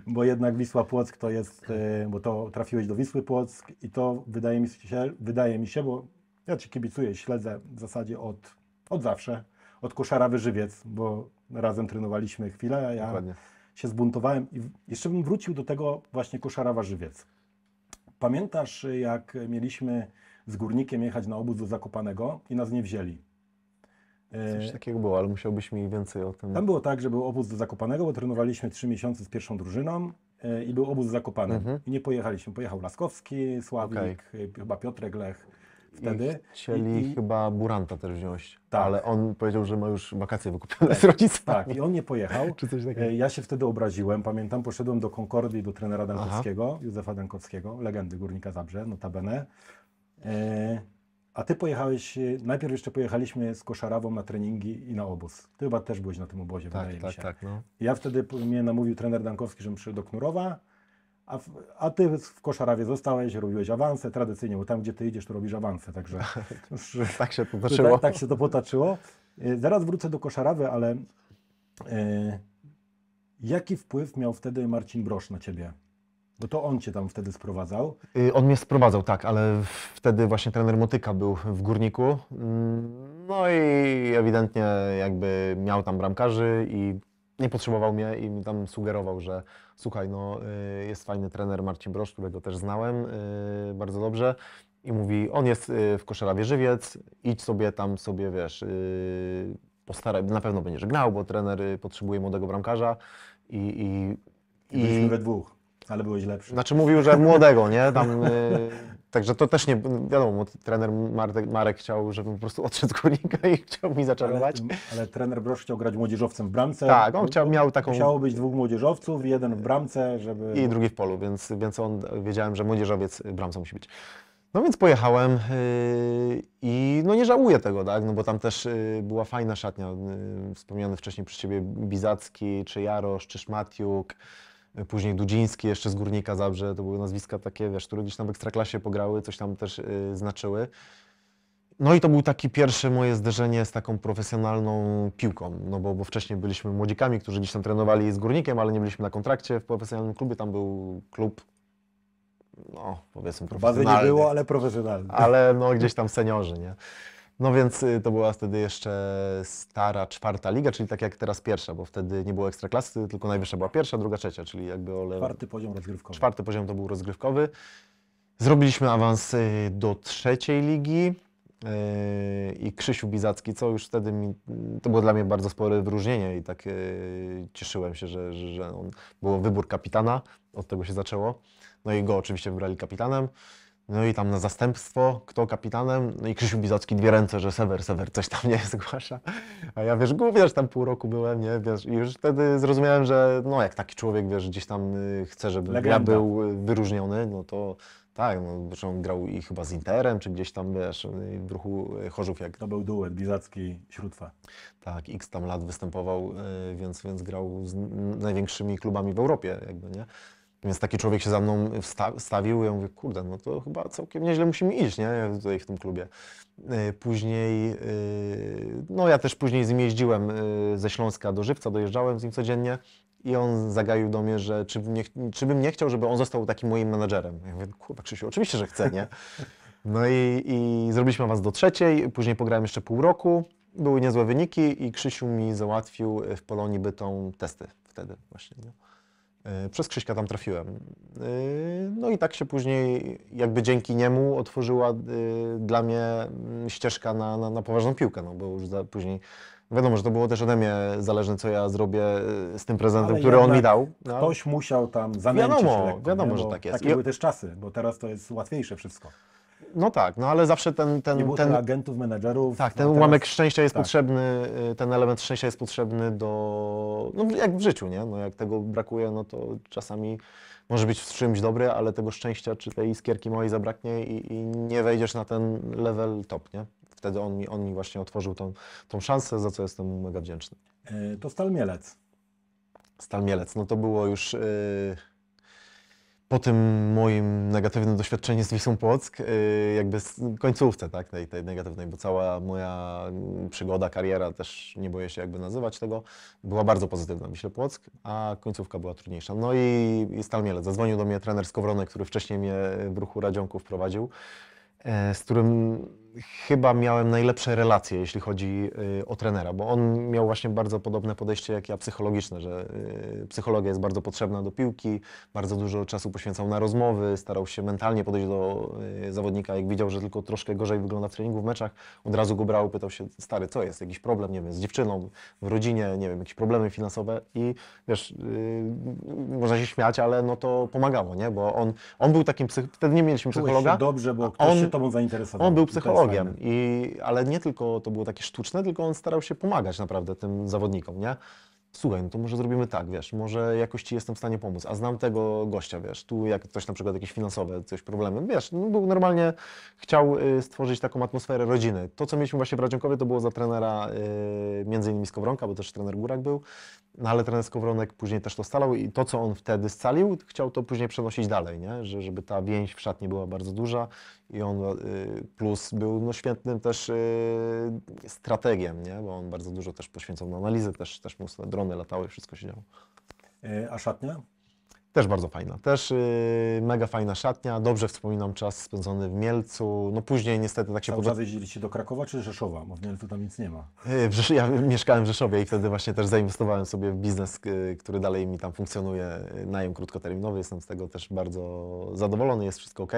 bo jednak Wisła Płock to jest, y, bo to trafiłeś do Wisły Płock i to wydaje mi się, wydaje mi się bo ja Ci kibicuję, śledzę w zasadzie od, od zawsze, od koszara Wyżywiec, bo razem trenowaliśmy chwilę, ja Dokładnie. się zbuntowałem i jeszcze bym wrócił do tego właśnie koszara warzywiec. Pamiętasz, jak mieliśmy z górnikiem jechać na obóz do Zakopanego i nas nie wzięli? Coś e, takiego było, ale musiałbyś mi więcej o tym. Tam było tak, że był obóz do Zakopanego, bo trenowaliśmy trzy miesiące z pierwszą drużyną e, i był obóz zakopany. Mhm. I nie pojechaliśmy. Pojechał Laskowski, Sławik, okay. E, chyba Piotrek Lech wtedy. I chcieli I, chyba Buranta też wziąć, tak. ale on powiedział, że ma już wakacje wykupione z rodzicami. Tak, i on nie pojechał. Czy coś takiego? E, ja się wtedy obraziłem, pamiętam, poszedłem do Concordii, do trenera Dankowskiego, Aha. Józefa Dankowskiego, legendy Górnika Zabrze, notabene. E, a ty pojechałeś, e, najpierw jeszcze pojechaliśmy z Koszarawą na treningi i na obóz. Ty chyba też byłeś na tym obozie, tak, wydaje tak, mi się. Tak, tak, no. Ja wtedy mnie namówił trener Dankowski, żebym przyszedł do Knurowa, a, a ty w Koszarawie zostałeś, robiłeś awanse tradycyjnie, bo tam gdzie ty idziesz, to robisz awanse, także tak się potoczyło. Tak, tak, się to potoczyło. E, zaraz wrócę do Koszarawy, ale e, jaki wpływ miał wtedy Marcin Brosz na ciebie? Bo to on cię tam wtedy sprowadzał. Y, on mnie sprowadzał, tak, ale wtedy właśnie trener Motyka był w górniku. Mm, no i ewidentnie jakby miał tam bramkarzy i nie potrzebował mnie i mi tam sugerował, że słuchaj, no y, jest fajny trener Marcin Brosz, którego też znałem y, bardzo dobrze i mówi, on jest y, w Koszelawie Żywiec, idź sobie tam sobie, wiesz, postaraj, na pewno będziesz grał, bo trener potrzebuje młodego bramkarza i... i, i... Byliśmy we dwóch, ale byłeś lepszy. Znaczy mówił, że młodego, nie? Tam Także to też nie, wiadomo, trener Marek, Marek chciał, żebym po prostu odszedł górnika i chciał mi zaczarować. Ale, ale trener Brosz chciał grać młodzieżowcem w bramce. Tak, on chciał, miał taką... Musiało być dwóch młodzieżowców, jeden w bramce, żeby... I drugi w polu, więc, więc on, wiedziałem, że młodzieżowiec bramce musi być. No więc pojechałem yy, i no nie żałuję tego, tak? no bo tam też yy, była fajna szatnia. Yy, wspomniany wcześniej przez Ciebie Bizacki, czy Jarosz, czy Szmatiuk, Później Dudziński jeszcze z Górnika Zabrze, to były nazwiska takie, wiesz, które gdzieś tam w Ekstraklasie pograły, coś tam też yy, znaczyły. No i to był taki pierwsze moje zderzenie z taką profesjonalną piłką, no bo, bo wcześniej byliśmy młodzikami, którzy gdzieś tam trenowali z Górnikiem, ale nie byliśmy na kontrakcie w profesjonalnym klubie, tam był klub, no powiedzmy profesjonalny. Bazy nie było, ale profesjonalny. Ale no gdzieś tam seniorzy, nie? No więc y, to była wtedy jeszcze stara czwarta liga, czyli tak jak teraz pierwsza, bo wtedy nie było ekstraklasy, tylko najwyższa była pierwsza, druga, trzecia, czyli jakby ole Czwarty poziom rozgrywkowy. Czwarty poziom to był rozgrywkowy. Zrobiliśmy awans y, do trzeciej ligi y, i Krzysiu Bizacki, co już wtedy mi, to było dla mnie bardzo spore wyróżnienie i tak cieszyłem się, że, że, że on, był wybór kapitana, od tego się zaczęło. No i go oczywiście wybrali kapitanem. No i tam na zastępstwo, kto kapitanem, no i Krzysiu Bizacki dwie ręce, że Sewer, Sewer coś tam nie zgłasza. A ja wiesz, głównie, tam pół roku byłem, nie, wiesz, i już wtedy zrozumiałem, że no jak taki człowiek, wiesz, gdzieś tam y, chce, żeby ja był y, wyróżniony, no to tak, no zresztą grał i chyba z Interem, czy gdzieś tam, wiesz, no w ruchu y, Chorzów jak... To był duet, Bizacki, Śródfa. Tak, x tam lat występował, więc, więc grał z największymi klubami w Europie, jakby, nie? Więc taki człowiek się za mną wstawił, i ja mówię, kurde, no to chyba całkiem nieźle musimy iść, nie, tutaj w tym klubie. Y, później, y, no ja też później z nim jeździłem y, ze Śląska do Żywca, dojeżdżałem z nim codziennie i on zagaił do mnie, że czy, nie, czy bym nie chciał, żeby on został takim moim menadżerem. Ja mówię, kurwa Krzysiu, oczywiście, że chcę, nie? No i, i zrobiliśmy was do trzeciej, później pograłem jeszcze pół roku, były niezłe wyniki i Krzysiu mi załatwił w Polonii bytą testy wtedy właśnie, nie? E, przez Krzyśka tam trafiłem. E, no i tak się później, jakby dzięki niemu, otworzyła e, dla mnie mm, ścieżka na, na, na poważną piłkę, no bo już za, później Wiadomo, że to było też ode mnie zależne, co ja zrobię z tym prezentem, Ale który on mi dał. No. Ktoś musiał tam zanęcić wiadomo, lekko, Wiadomo, że tak jest. Takie I... były też czasy, bo teraz to jest łatwiejsze wszystko. No tak, no ale zawsze ten... ten nie ten, agentów, menedżerów. Tak, ten no, ułamek teraz... szczęścia jest tak. potrzebny, y, ten element szczęścia jest potrzebny do... No jak w życiu, nie? No jak tego brakuje, no to czasami może być w czymś dobry, ale tego szczęścia czy tej iskierki małej zabraknie i, i nie wejdziesz na ten level top, nie? Wtedy on mi, on mi właśnie otworzył tą, tą szansę, za co jestem mega wdzięczny. E, to Stal Mielec. Stal Mielec, no to było już... Yy po tym moim negatywnym doświadczeniu z Wisłą Płock, y, jakby końcówce tak, tej, tej negatywnej, bo cała moja mm, przygoda, kariera, też nie boję się jakby nazywać tego, była bardzo pozytywna w Płock, a końcówka była trudniejsza. No i, i Stal Mielec. Zadzwonił do mnie trener z Kowrony, który wcześniej mnie w ruchu Radziąków prowadził, e, z którym chyba miałem najlepsze relacje, jeśli chodzi y, o trenera, bo on miał właśnie bardzo podobne podejście jak ja psychologiczne, że y, psychologia jest bardzo potrzebna do piłki, bardzo dużo czasu poświęcał na rozmowy, starał się mentalnie podejść do y, zawodnika, jak widział, że tylko troszkę gorzej wygląda w treningu, w meczach, od razu go brał, pytał się, stary, co jest, jakiś problem, nie wiem, z dziewczyną, w rodzinie, nie wiem, jakieś problemy finansowe i wiesz, yy, można się śmiać, ale no to pomagało, nie, bo on, on był takim, psych... wtedy nie mieliśmy psychologa. Się dobrze, bo ktoś on, się tobą zainteresował. On był psychologiem Bogiem. I, ale nie tylko to było takie sztuczne, tylko on starał się pomagać naprawdę tym zawodnikom, nie? Słuchaj, no to może zrobimy tak, wiesz, może jakoś ci jestem w stanie pomóc, a znam tego gościa, wiesz, tu jak ktoś na przykład jakieś finansowe, coś problemy, wiesz, no był normalnie, chciał y, stworzyć taką atmosferę rodziny. To, co mieliśmy właśnie w Radzionkowie, to było za trenera y, między innymi Skowronka, bo też trener Górak był, no ale trener Skowronek później też to scalał i to, co on wtedy scalił, chciał to później przenosić dalej, nie? Że, żeby ta więź w szatni była bardzo duża i on y, plus był no, świetnym też y, strategiem, nie? Bo on bardzo dużo też poświęcał na analizę, też, też mu drony latały, wszystko się działo. E, a szatnia? Też bardzo fajna. Też yy, mega fajna szatnia. Dobrze wspominam czas spędzony w Mielcu. No później niestety tak się podoba. Zawieźliście do Krakowa czy Rzeszowa? Bo w Mielcu tam nic nie ma. Yy, Ja mieszkałem w Rzeszowie i wtedy właśnie też zainwestowałem sobie w biznes, yy, który dalej mi tam funkcjonuje. Y, najem krótkoterminowy. Jestem z tego też bardzo zadowolony. Jest wszystko ok.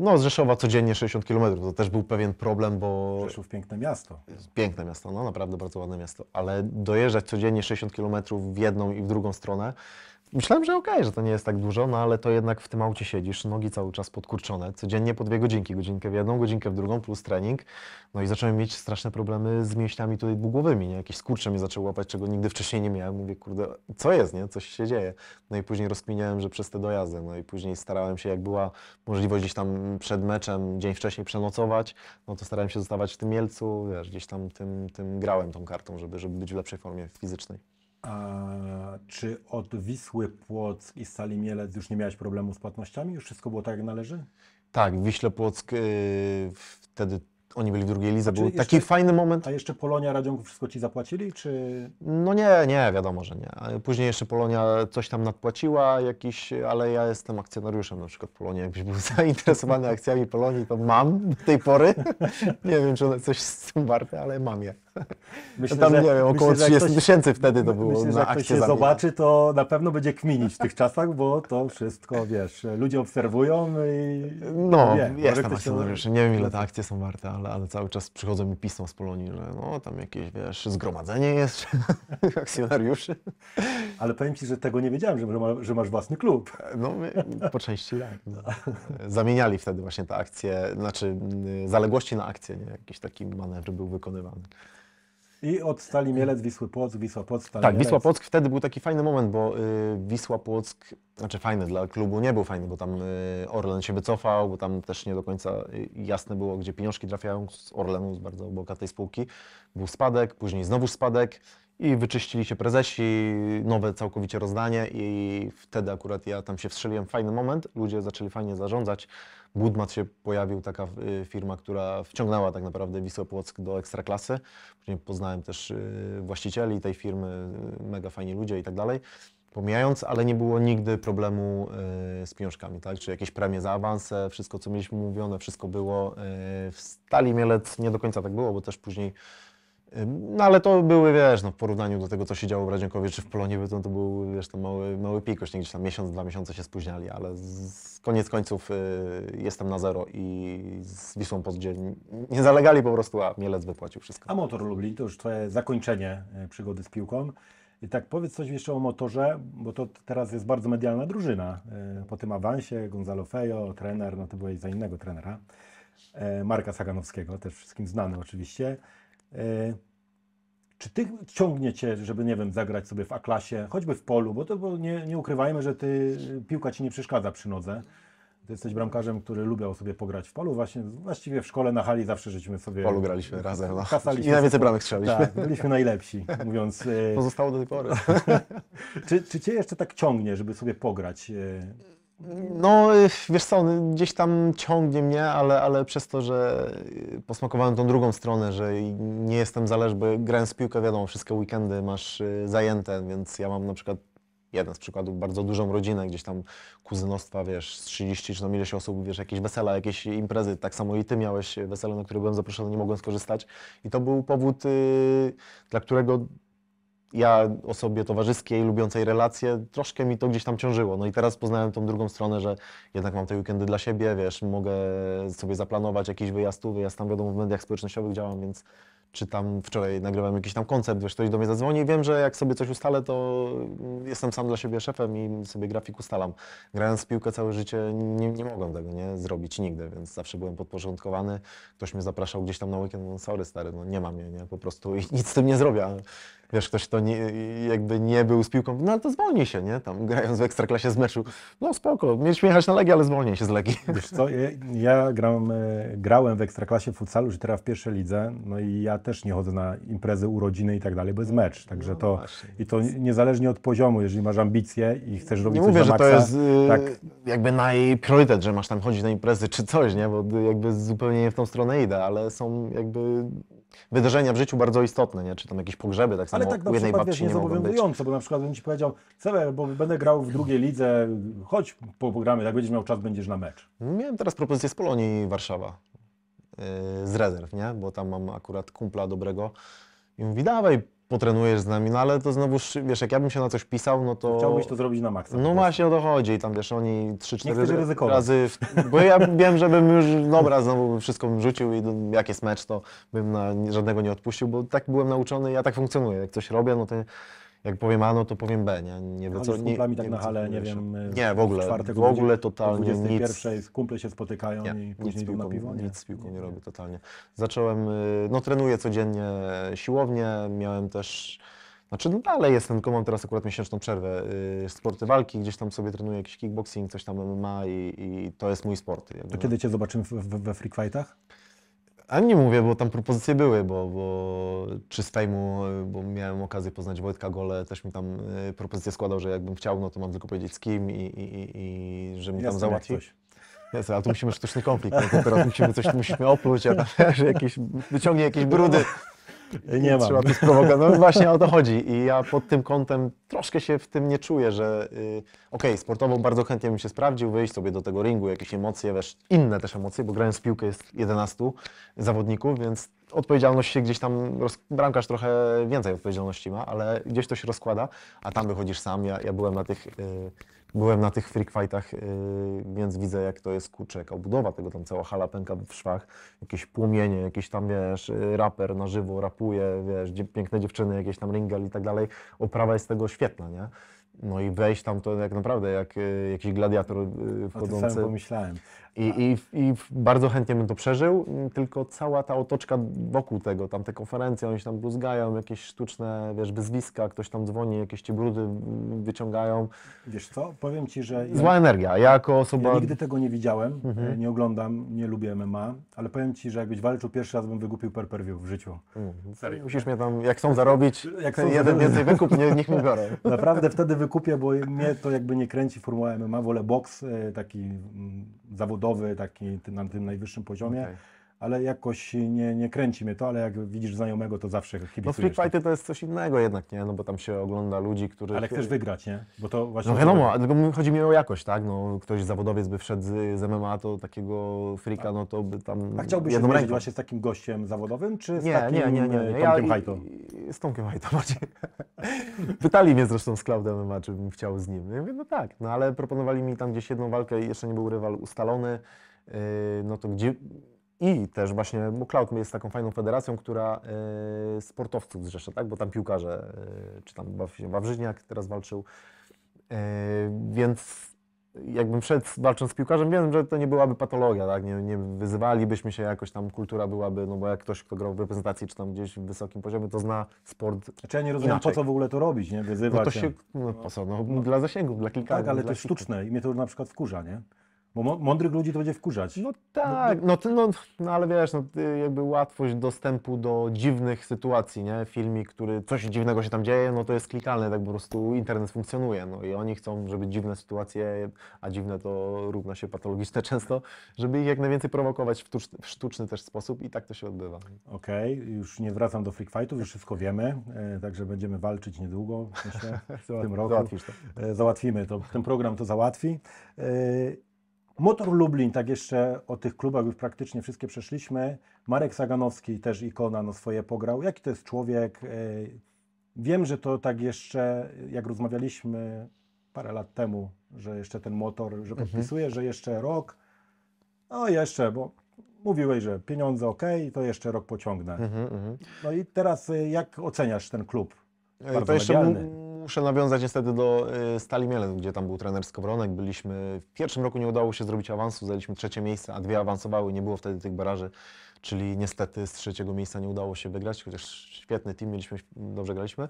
No, z Rzeszowa codziennie 60 km. To też był pewien problem, bo. Rzeszów piękne miasto. Piękne miasto, no naprawdę bardzo ładne miasto, ale dojeżdżać codziennie 60 km w jedną i w drugą stronę Myślałem, że okej, że to nie jest tak dużo, no ale to jednak w tym aucie siedzisz, nogi cały czas podkurczone, codziennie po dwie godzinki, godzinkę w jedną, godzinkę w drugą, plus trening. No i zacząłem mieć straszne problemy z mięśniami tutaj dwugłowymi, nie? Jakieś skurcze mi zaczęły łapać, czego nigdy wcześniej nie miałem. Mówię, kurde, co jest, nie? Coś się dzieje. No i później rozkminiałem, że przez te dojazdy, no i później starałem się, jak była możliwość gdzieś tam przed meczem, dzień wcześniej przenocować, no to starałem się zostawać w tym Mielcu, wiesz, gdzieś tam tym, tym grałem tą kartą, żeby, żeby być w lepszej formie fizycznej. A czy od Wisły Płock i Stali Mielec już nie miałeś problemu z płatnościami? Już wszystko było tak, jak należy? Tak, Wiśle Płock yy, wtedy oni byli w drugiej lidze, był jeszcze, taki fajny moment. A jeszcze Polonia, radziąc wszystko ci zapłacili, czy...? No nie, nie, wiadomo, że nie. Później jeszcze Polonia coś tam nadpłaciła jakiś, ale ja jestem akcjonariuszem na przykład Polonii. Jakbyś był zainteresowany akcjami Polonii, to mam do tej pory. nie wiem, czy one coś z tym warte, ale mam je. Myślę, Tam, że, nie wiem, około myślę, 30 ktoś, tysięcy wtedy to było myślę, że na się zobaczy, to na pewno będzie kminić w tych czasach, bo to wszystko, wiesz, ludzie obserwują i... No, wie, jest tam akcjonariusze. Nie wiem, ile te akcje są warte, ale, ale cały czas przychodzą mi pisma z Polonii, że no, tam jakieś, wiesz, zgromadzenie jest akcjonariuszy. Ale powiem Ci, że tego nie wiedziałem, że, ma, że masz własny klub. No, po części tak. No. Zamieniali wtedy właśnie te akcje, znaczy mm, zaległości na akcje, nie? jakiś taki manewr był wykonywany. I od Stali Mielec, Wisły Płock, Wisła Płock, Stali Tak, Wisła Płock wtedy był taki fajny moment, bo y, Wisła Płock, znaczy fajny dla klubu nie był fajny, bo tam y, Orlen się wycofał, bo tam też nie do końca y, jasne było, gdzie pieniążki trafiają z Orlenu, z bardzo tej spółki. Był spadek, później znowu spadek i wyczyścili się prezesi, nowe całkowicie rozdanie i wtedy akurat ja tam się wstrzeliłem, fajny moment, ludzie zaczęli fajnie zarządzać. Budmat się pojawił, taka y, firma, która wciągnęła tak naprawdę Wisłę Płock do ekstraklasy. Później poznałem też y, właścicieli tej firmy, y, mega fajni ludzie i tak dalej. Pomijając, ale nie było nigdy problemu z pieniążkami, tak? Czy jakieś premie za awanse, wszystko co mieliśmy mówione, wszystko było. W Stali Mielec nie do końca tak było, bo też później no ale to były, wiesz, no, w porównaniu do tego, co się działo w Radziankowie czy w Polonie, to, to był, wiesz, to mały, mały pikoś, gdzieś tam miesiąc, dwa miesiące się spóźniali, ale z, koniec końców y, jestem na zero i z Wisłą Pozdzie nie zalegali po prostu, a Mielec wypłacił wszystko. A Motor Lublin, to już Twoje zakończenie y, przygody z piłką. I tak, powiedz coś jeszcze o motorze, bo to teraz jest bardzo medialna drużyna. Y, po tym awansie Gonzalo Fejo, trener, no to byłeś za innego trenera, y, Marka Saganowskiego, też wszystkim znany oczywiście. E, czy ty ciągniecie, żeby, nie wiem, zagrać sobie w A-klasie, choćby w polu, bo to bo nie, nie ukrywajmy, że ty, piłka ci nie przeszkadza przy nodze. Ty jesteś bramkarzem, który lubiał sobie pograć w polu. Właśnie, właściwie w szkole na hali zawsze żyliśmy sobie... W polu graliśmy razem. No. I najwięcej bramek strzelaliśmy. Tak, byliśmy najlepsi, mówiąc... E, Pozostało do tej pory. czy, czy cię jeszcze tak ciągnie, żeby sobie pograć? E, no, y, wiesz co, gdzieś tam ciągnie mnie, ale, ale przez to, że y, posmakowałem tą drugą stronę, że nie jestem zależny, grając w piłkę, wiadomo, wszystkie weekendy masz y, zajęte, więc ja mam na przykład jeden z przykładów, bardzo dużą rodzinę, gdzieś tam kuzynostwa, wiesz, z 30 czy tam ileś osób, wiesz, jakieś wesela, jakieś imprezy, tak samo i ty miałeś wesele, na które byłem zaproszony, nie mogłem skorzystać i to był powód, yy, dla którego ja osobie towarzyskiej, lubiącej relacje, troszkę mi to gdzieś tam ciążyło. No i teraz poznałem tą drugą stronę, że jednak mam te weekendy dla siebie, wiesz, mogę sobie zaplanować jakiś wyjazd tu, wyjazd tam, wiadomo, w mediach społecznościowych działam, więc czy tam wczoraj nagrywałem jakiś tam koncert, wiesz, ktoś do mnie zadzwoni i wiem, że jak sobie coś ustalę, to jestem sam dla siebie szefem i sobie grafik ustalam. Grając w piłkę całe życie nie, nie mogłem tego nie zrobić nigdy, więc zawsze byłem podporządkowany. Ktoś mnie zapraszał gdzieś tam na weekend, no sorry stary, no nie mam mnie, nie, po prostu i nic z tym nie zrobię wiesz, ktoś to nie, jakby nie był z piłką, no ale to zwolni się, nie? Tam grając w Ekstraklasie z meczu, no spoko, mieliśmy jechać na legi, ale zwolnij się z Legii. Wiesz co, ja, ja gram, e, grałem w Ekstraklasie futsalu już teraz w pierwszej lidze, no i ja też nie chodzę na imprezy, urodziny i tak dalej, bo no mecz, także no to, właśnie. i to niezależnie od poziomu, jeżeli masz ambicje i chcesz robić nie coś mówię, że maksa, to jest y, tak... jakby najpriorytet, że masz tam chodzić na imprezy czy coś, nie? Bo jakby zupełnie nie w tą stronę idę, ale są jakby wydarzenia w życiu bardzo istotne, nie? czy tam jakieś pogrzeby, tak samo Ale tak na no, u jednej przykład wiesz, nie mogą być. bo na przykład bym ci powiedział, Sewer, bo będę grał w drugiej lidze, chodź po programie, jak będziesz miał czas, będziesz na mecz. Miałem teraz propozycję z Polonii Warszawa, yy, z rezerw, nie? bo tam mam akurat kumpla dobrego i mówi, dawaj, potrenujesz z nami, no ale to znowu, wiesz, jak ja bym się na coś pisał, no to... Chciałbyś to zrobić na maksa. No właśnie o to chodzi i tam, wiesz, oni 3-4 razy... W... Bo ja wiem, żebym już, dobra, znowu wszystko bym rzucił i jak jest mecz, to bym na żadnego nie odpuścił, bo tak byłem nauczony, ja tak funkcjonuję, jak coś robię, no to jak powiem A, no to powiem B, nie? Nie, no, co, nie, tak nie tak na hale, nie wiem, nie, w ogóle, w ogóle totalnie nic. W kumple się spotykają nie, i później nic z piłką, piwo, nie? Nic z piłką nie, nie robię totalnie. Zacząłem, y, no trenuję codziennie e, siłownię, miałem też, znaczy no dalej jestem, tylko mam teraz akurat miesięczną przerwę, y, sporty walki, gdzieś tam sobie trenuję jakiś kickboxing, coś tam MMA i, i to jest mój sport. Jakby. To kiedy no. Cię zobaczymy w, we free fightach? A nie mówię, bo tam propozycje były, bo, bo czy z fejmu, y, bo miałem okazję poznać Wojtka Gole, też mi tam y, propozycje składał, że jakbym chciał, no to mam tylko powiedzieć z kim i, i, i, że mi tam załatwi. Jest, ale tu musimy sztuczny konflikt, no teraz musimy coś, musimy opluć, a tam, że jakieś, wyciągnie jakieś brudy. No. Nie ma. Trzeba to sprowokować. No właśnie o to chodzi. I ja pod tym kątem troszkę się w tym nie czuję, że y, okej, okay, sportowo bardzo chętnie bym się sprawdził, wyjść sobie do tego ringu, jakieś emocje, wiesz, inne też emocje, bo grając w piłkę jest 11 zawodników, więc odpowiedzialność się gdzieś tam, roz... bramkarz trochę więcej odpowiedzialności ma, ale gdzieś to się rozkłada, a tam wychodzisz sam. Ja, ja byłem na tych... Yy, byłem na tych free fightach, y, więc widzę jak to jest, kurczę, jaka obudowa tego, tam cała hala pęka w szwach, jakieś płomienie, jakieś tam, wiesz, y, raper na żywo rapuje, wiesz, piękne dziewczyny, jakieś tam ringel i tak dalej. Oprawa jest tego świetna, nie? No i wejść tam to jak naprawdę, jak y, jakiś gladiator y, wchodzący. O tym pomyślałem. I, tak. i, I, bardzo chętnie bym to przeżył, tylko cała ta otoczka wokół tego, tam te konferencje, oni się tam bluzgają, jakieś sztuczne, wiesz, wyzwiska, ktoś tam dzwoni, jakieś ci brudy wyciągają. Wiesz co, powiem Ci, że... Zła ja, energia, ja jako osoba... Ja nigdy tego nie widziałem, mhm. E, nie oglądam, nie lubię MMA, ale powiem Ci, że jakbyś walczył pierwszy raz, bym wykupił per per view w życiu. Mm. Serio. Musisz mnie tam, jak chcą zarobić, jak chcą jeden więcej wykup, nie, niech mi biorą. Naprawdę wtedy wykupię, bo mnie to jakby nie kręci formuła MMA, wolę boks e, taki mm, zawodowy, taki na tym najwyższym poziomie. Okay ale jakoś nie, nie kręci mnie to, ale jak widzisz znajomego, to zawsze no kibicujesz. No Street tak? Fighty to jest coś innego jednak, nie? No bo tam się ogląda ludzi, którzy... Ale chcesz wygrać, nie? Bo to właśnie... No wiadomo, ale tylko chodzi mi o jakość, tak? No, ktoś zawodowiec by wszedł z MMA, to takiego frika, tak. no to by tam... A chciałbyś się zmierzyć właśnie z takim gościem zawodowym, czy z nie, takim nie, nie, nie, e, nie. Tomkiem ja, Hajtą? Z Tomkiem Hajtą bardziej. Pytali mnie zresztą z Cloudem MMA, czy bym chciał z nim. Ja mówię, no tak, no ale proponowali mi tam gdzieś jedną walkę i jeszcze nie był rywal ustalony. Yy, no to gdzie i też właśnie, bo Cloud jest taką fajną federacją, która y, sportowców zrzesza, tak? Bo tam piłkarze, y, czy tam Wawrzyniak teraz walczył. Y, więc jakbym wszedł walcząc z piłkarzem, wiem, że to nie byłaby patologia, tak? Nie, nie wyzywalibyśmy się jakoś tam, kultura byłaby, no bo jak ktoś, kto grał w reprezentacji czy tam gdzieś w wysokim poziomie, to zna sport Znaczy ja nie rozumiem, inaczej. po co w ogóle to robić, nie? Wyzywać. No to się, no, po co, no, no. dla zasięgu, dla klikania. Tak, ale to jest sztuczne i mnie to na przykład wkurza, nie? Bo mądrych ludzi to będzie wkurzać. No tak, no, no, no, ale wiesz, no, jakby łatwość dostępu do dziwnych sytuacji, nie? Filmik, który coś dziwnego się tam dzieje, no to jest klikalne, tak po prostu internet funkcjonuje. No i oni chcą, żeby dziwne sytuacje, a dziwne to równa się patologiczne często, żeby ich jak najwięcej prowokować w sztuczny, w sztuczny też sposób i tak to się odbywa. Okej, okay, już nie wracam do freak fightów, już wszystko wiemy, e, także będziemy walczyć niedługo, myślę, w tym roku. Załatwisz to. E, załatwimy to, ten program to załatwi. E, Motor Lublin, tak jeszcze o tych klubach już praktycznie wszystkie przeszliśmy. Marek Saganowski, też ikona, no swoje pograł. Jaki to jest człowiek? E, wiem, że to tak jeszcze, jak rozmawialiśmy parę lat temu, że jeszcze ten motor, że mhm. podpisuje, mhm. że jeszcze rok. No jeszcze, bo mówiłeś, że pieniądze ok, to jeszcze rok pociągnę. Mhm, mhm. no i teraz e, jak oceniasz ten klub? E, Bardzo to jeszcze muszę nawiązać niestety do y, Stali Mielec, gdzie tam był trener Skowronek. Byliśmy, w pierwszym roku nie udało się zrobić awansu, zajęliśmy trzecie miejsce, a dwie awansowały, nie było wtedy tych baraży, czyli niestety z trzeciego miejsca nie udało się wygrać, chociaż świetny team mieliśmy, dobrze graliśmy.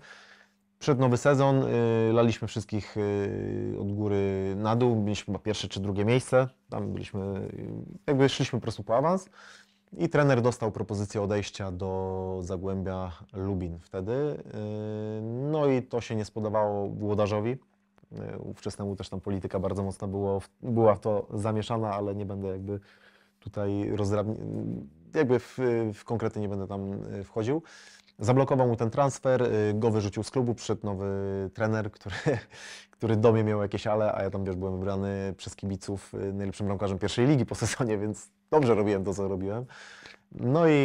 Przed nowy sezon, y, laliśmy wszystkich y, od góry na dół, mieliśmy chyba pierwsze czy drugie miejsce, tam byliśmy, jakby szliśmy po prostu po awans. I trener dostał propozycję odejścia do Zagłębia Lubin wtedy. Y, no i to się nie spodobało Włodarzowi. Y, ówczesnemu też tam polityka bardzo mocno było, była w to zamieszana, ale nie będę jakby tutaj rozrabni... jakby w, w konkrety nie będę tam y, wchodził. Zablokował mu ten transfer, y, go wyrzucił z klubu, przed nowy trener, który, który do mnie miał jakieś ale, a ja tam wiesz, byłem wybrany przez kibiców y, najlepszym bramkarzem pierwszej ligi po sezonie, więc dobrze robiłem to, co robiłem. No i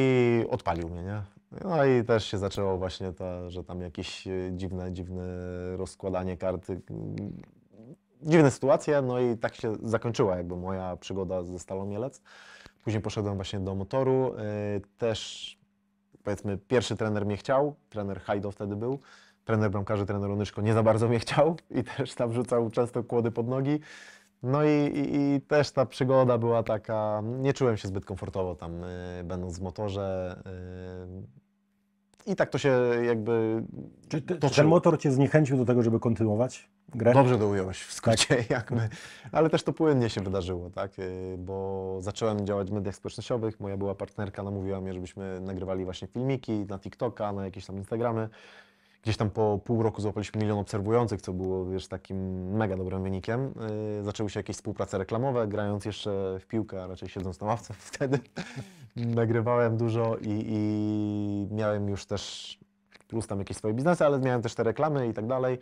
odpalił mnie, nie? No i też się zaczęło właśnie to, że tam jakieś y, dziwne, dziwne rozkładanie karty, dziwne sytuacje, no i tak się zakończyła jakby moja przygoda ze Stalą Mielec. Później poszedłem właśnie do motoru, też powiedzmy, pierwszy trener mnie chciał, trener Hajdo wtedy był, trener bramkarzy, trener Onyszko nie za bardzo mnie chciał i też tam rzucał często kłody pod nogi. No i, i, i też ta przygoda była taka, nie czułem się zbyt komfortowo tam, y, będąc w motorze. Y, i tak to się jakby. Czy ty, ten motor cię zniechęcił do tego, żeby kontynuować grę? Dobrze to ująłeś w skrócie, tak. jakby. Ale też to płynnie się wydarzyło, tak? Y, bo zacząłem działać w mediach społecznościowych. Moja była partnerka namówiła mnie, żebyśmy nagrywali właśnie filmiki na TikToka, na jakieś tam Instagramy. Gdzieś tam po pół roku złapaliśmy milion obserwujących, co było wiesz, takim mega dobrym wynikiem. Y, zaczęły się jakieś współprace reklamowe, grając jeszcze w piłkę, a raczej siedząc na ławce wtedy nagrywałem dużo i, i miałem już też plus tam jakieś swoje biznesy, ale miałem też te reklamy i tak dalej,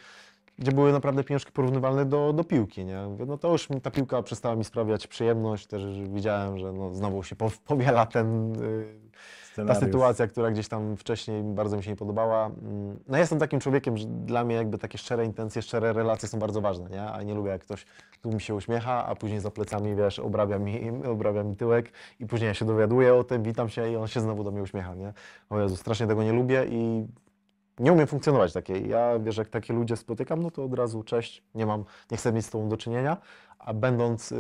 gdzie były naprawdę pieniążki porównywalne do, do piłki, nie? no to już ta piłka przestała mi sprawiać przyjemność, też widziałem, że no, znowu się powiela ten... Yy, ta sytuacja, która gdzieś tam wcześniej bardzo mi się nie podobała. Mm, no jestem takim człowiekiem, że dla mnie jakby takie szczere intencje, szczere relacje są bardzo ważne, nie? A nie lubię, jak ktoś tu mi się uśmiecha, a później za plecami, wiesz, obrabia mi, obrabia mi tyłek i później ja się dowiaduję o tym, witam się i on się znowu do mnie uśmiecha, nie? O Jezu, strasznie tego nie lubię i nie umiem funkcjonować takiej. Ja, wiesz, jak takie ludzie spotykam, no to od razu cześć, nie mam, nie chcę mieć z tobą do czynienia, a będąc yy,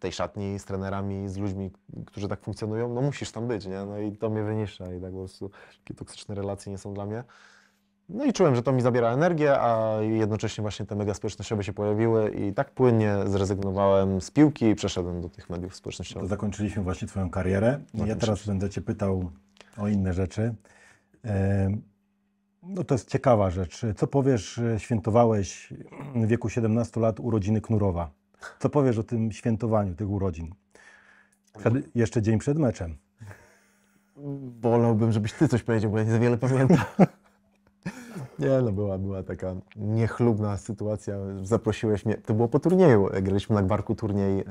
tej szatni z trenerami, z ludźmi, którzy tak funkcjonują, no musisz tam być, nie? No i to mnie wyniszcza i tak po prostu takie toksyczne relacje nie są dla mnie. No i czułem, że to mi zabiera energię, a jednocześnie właśnie te media społecznościowe się pojawiły i tak płynnie zrezygnowałem z piłki i przeszedłem do tych mediów społecznościowych. To zakończyliśmy właśnie Twoją karierę. ja teraz będę Cię pytał o inne rzeczy. No to jest ciekawa rzecz. Co powiesz, świętowałeś w wieku 17 lat urodziny Knurowa? Co powiesz o tym świętowaniu tych urodzin? Przed, jeszcze dzień przed meczem. Wolałbym, żebyś ty coś powiedział, bo ja nie za wiele pamiętam. Nie, no była, była taka niechlubna sytuacja. Zaprosiłeś mnie, to było po turnieju, graliśmy na barku turniej, e,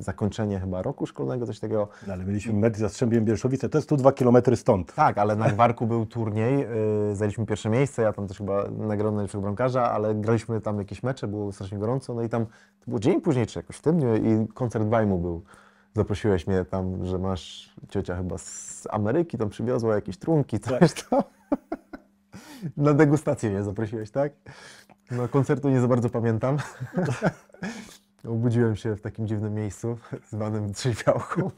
zakończenie chyba roku szkolnego, coś takiego. No, ale mieliśmy mecz za Strzębiem Bielszowice, to jest tu dwa kilometry stąd. Tak, ale na Gwarku był turniej, e, zajęliśmy pierwsze miejsce, ja tam też chyba nagrodę najlepszego bramkarza, ale graliśmy tam jakieś mecze, było strasznie gorąco, no i tam to był dzień później czy jakoś w tym dniu i koncert Bajmu był zaprosiłeś mnie tam, że masz ciocia chyba z Ameryki, tam przywiozła jakieś trunki, coś tak. tam. Na degustację mnie zaprosiłeś, tak? No koncertu nie za bardzo pamiętam. Obudziłem się w takim dziwnym miejscu, zwanym trzeźwiałką.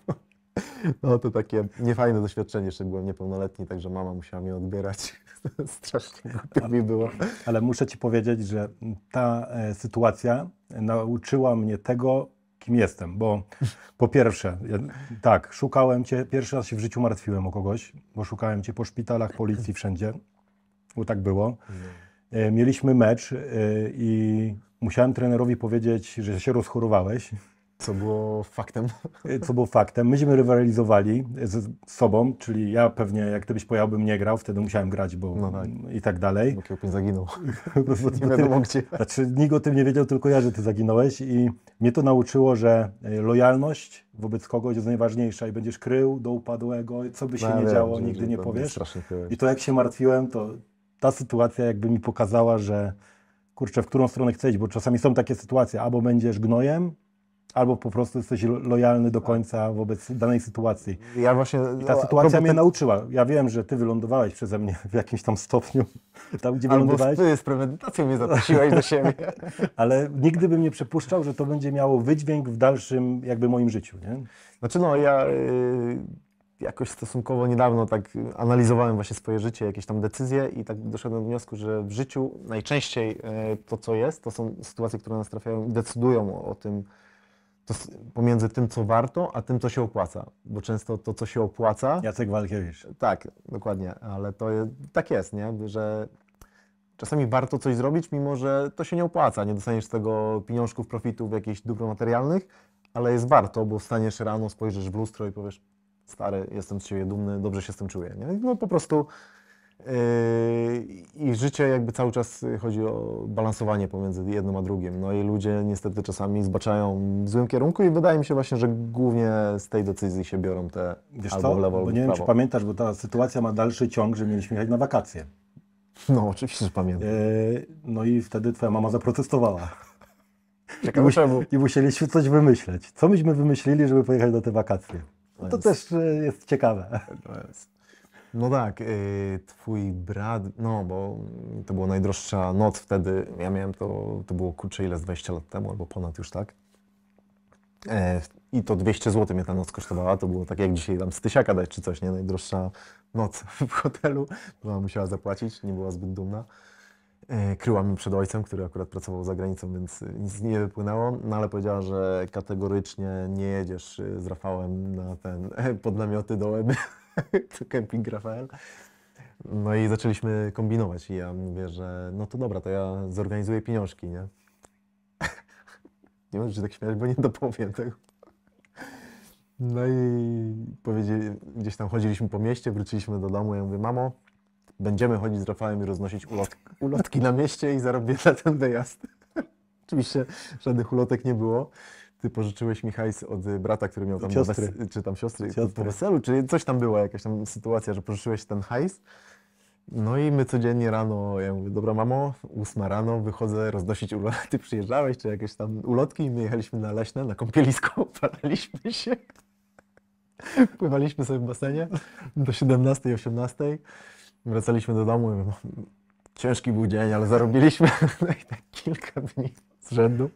No to takie niefajne doświadczenie, jeszcze byłem niepełnoletni, także mama musiała mnie odbierać. Strasznie głupio mi było. Ale muszę Ci powiedzieć, że ta e, sytuacja nauczyła mnie tego, kim jestem, bo po pierwsze, ja, tak, szukałem Cię, pierwszy raz się w życiu martwiłem o kogoś, bo szukałem Cię po szpitalach, policji, wszędzie bo tak było. Mhm. E, mieliśmy mecz e, i musiałem trenerowi powiedzieć, że się rozchorowałeś. Co było faktem. E, co było faktem. Myśmy rywalizowali z sobą, czyli ja pewnie, jak gdybyś pojechał, bym nie grał, wtedy musiałem grać, bo no tak. i tak dalej. Bo Kiełpin zaginął. bo, bo, nie wiadomo gdzie. Znaczy, nikt o tym nie wiedział, tylko ja, że ty zaginąłeś i mnie to nauczyło, że lojalność wobec kogoś jest najważniejsza i będziesz krył do upadłego, co by się no, nie wiem, działo, nigdy nie powiesz. I to jak się martwiłem, to ta sytuacja jakby mi pokazała, że kurczę, w którą stronę chcę iść, bo czasami są takie sytuacje, albo będziesz gnojem, albo po prostu jesteś lojalny do końca wobec danej sytuacji. Ja właśnie... I ta sytuacja mnie ten... nauczyła. Ja wiem, że ty wylądowałeś przeze mnie w jakimś tam stopniu, tam gdzie albo wylądowałeś. ty z premedytacją mnie zaprosiłeś do siebie. Ale nigdy bym nie przypuszczał, że to będzie miało wydźwięk w dalszym jakby moim życiu, nie? Znaczy no, ja... Yy jakoś stosunkowo niedawno tak analizowałem właśnie swoje życie, jakieś tam decyzje i tak doszedłem do wniosku, że w życiu najczęściej e, to, co jest, to są sytuacje, które nas trafiają i decydują o, tym, to, pomiędzy tym, co warto, a tym, co się opłaca. Bo często to, co się opłaca... Jacek Walkiewicz. Tak, dokładnie, ale to jest, tak jest, nie? że czasami warto coś zrobić, mimo że to się nie opłaca, nie dostaniesz tego pieniążków, profitów, jakichś dóbr materialnych, ale jest warto, bo wstaniesz rano, spojrzysz w lustro i powiesz, stary, jestem z ciebie dumny, dobrze się z tym czuję. Nie? No po prostu yy, i życie jakby cały czas chodzi o balansowanie pomiędzy jednym a drugim. No i ludzie niestety czasami zbaczają w złym kierunku i wydaje mi się właśnie, że głównie z tej decyzji się biorą te Wiesz albo co? w lewo, albo nie wiem, czy pamiętasz, bo ta sytuacja ma dalszy ciąg, że mieliśmy jechać na wakacje. No, oczywiście, że pamiętam. Yy, no i wtedy twoja mama zaprotestowała. I, mus- I musieliśmy coś wymyśleć. Co myśmy wymyślili, żeby pojechać na te wakacje? No to też e, jest ciekawe. No, no tak, e, twój brat, no bo to była najdroższa noc wtedy, ja miałem to, to było kurczę ile z 20 lat temu, albo ponad już tak. E, I to 200 zł mnie ta noc kosztowała, to było tak jak dzisiaj tam z tysiaka dać czy coś, nie? Najdroższa noc w hotelu, była musiała zapłacić, nie była zbyt dumna. E, kryła mi przed ojcem, który akurat pracował za granicą, więc nic nie wypłynęło, no ale powiedziała, że kategorycznie nie jedziesz y, z Rafałem na ten, pod namioty do Eby, to kemping Rafael. No i zaczęliśmy kombinować i ja mówię, że no to dobra, to ja zorganizuję pieniążki, nie? nie możesz się tak śmiać, bo nie dopowiem tego. No i powiedzieli, gdzieś tam chodziliśmy po mieście, wróciliśmy do domu, ja mówię, mamo, będziemy chodzić z Rafałem i roznosić ulot, ulotki na mieście i zarobię na ten wyjazd. Oczywiście żadnych ulotek nie było. Ty pożyczyłeś mi hajs od y, brata, który miał tam siostry. Wes- czy tam siostry, siostry. po weselu, Czyli coś tam była, jakaś tam sytuacja, że pożyczyłeś ten hajs. No i my codziennie rano, ja mówię, dobra mamo, ósma rano wychodzę roznosić ulotki. Ty przyjeżdżałeś, czy jakieś tam ulotki i my jechaliśmy na Leśne, na kąpielisko, opalaliśmy się. Pływaliśmy sobie w basenie do 17, 18. Wracaliśmy do domu no, ciężki był dzień, ale zarobiliśmy no tak kilka dni z rzędu.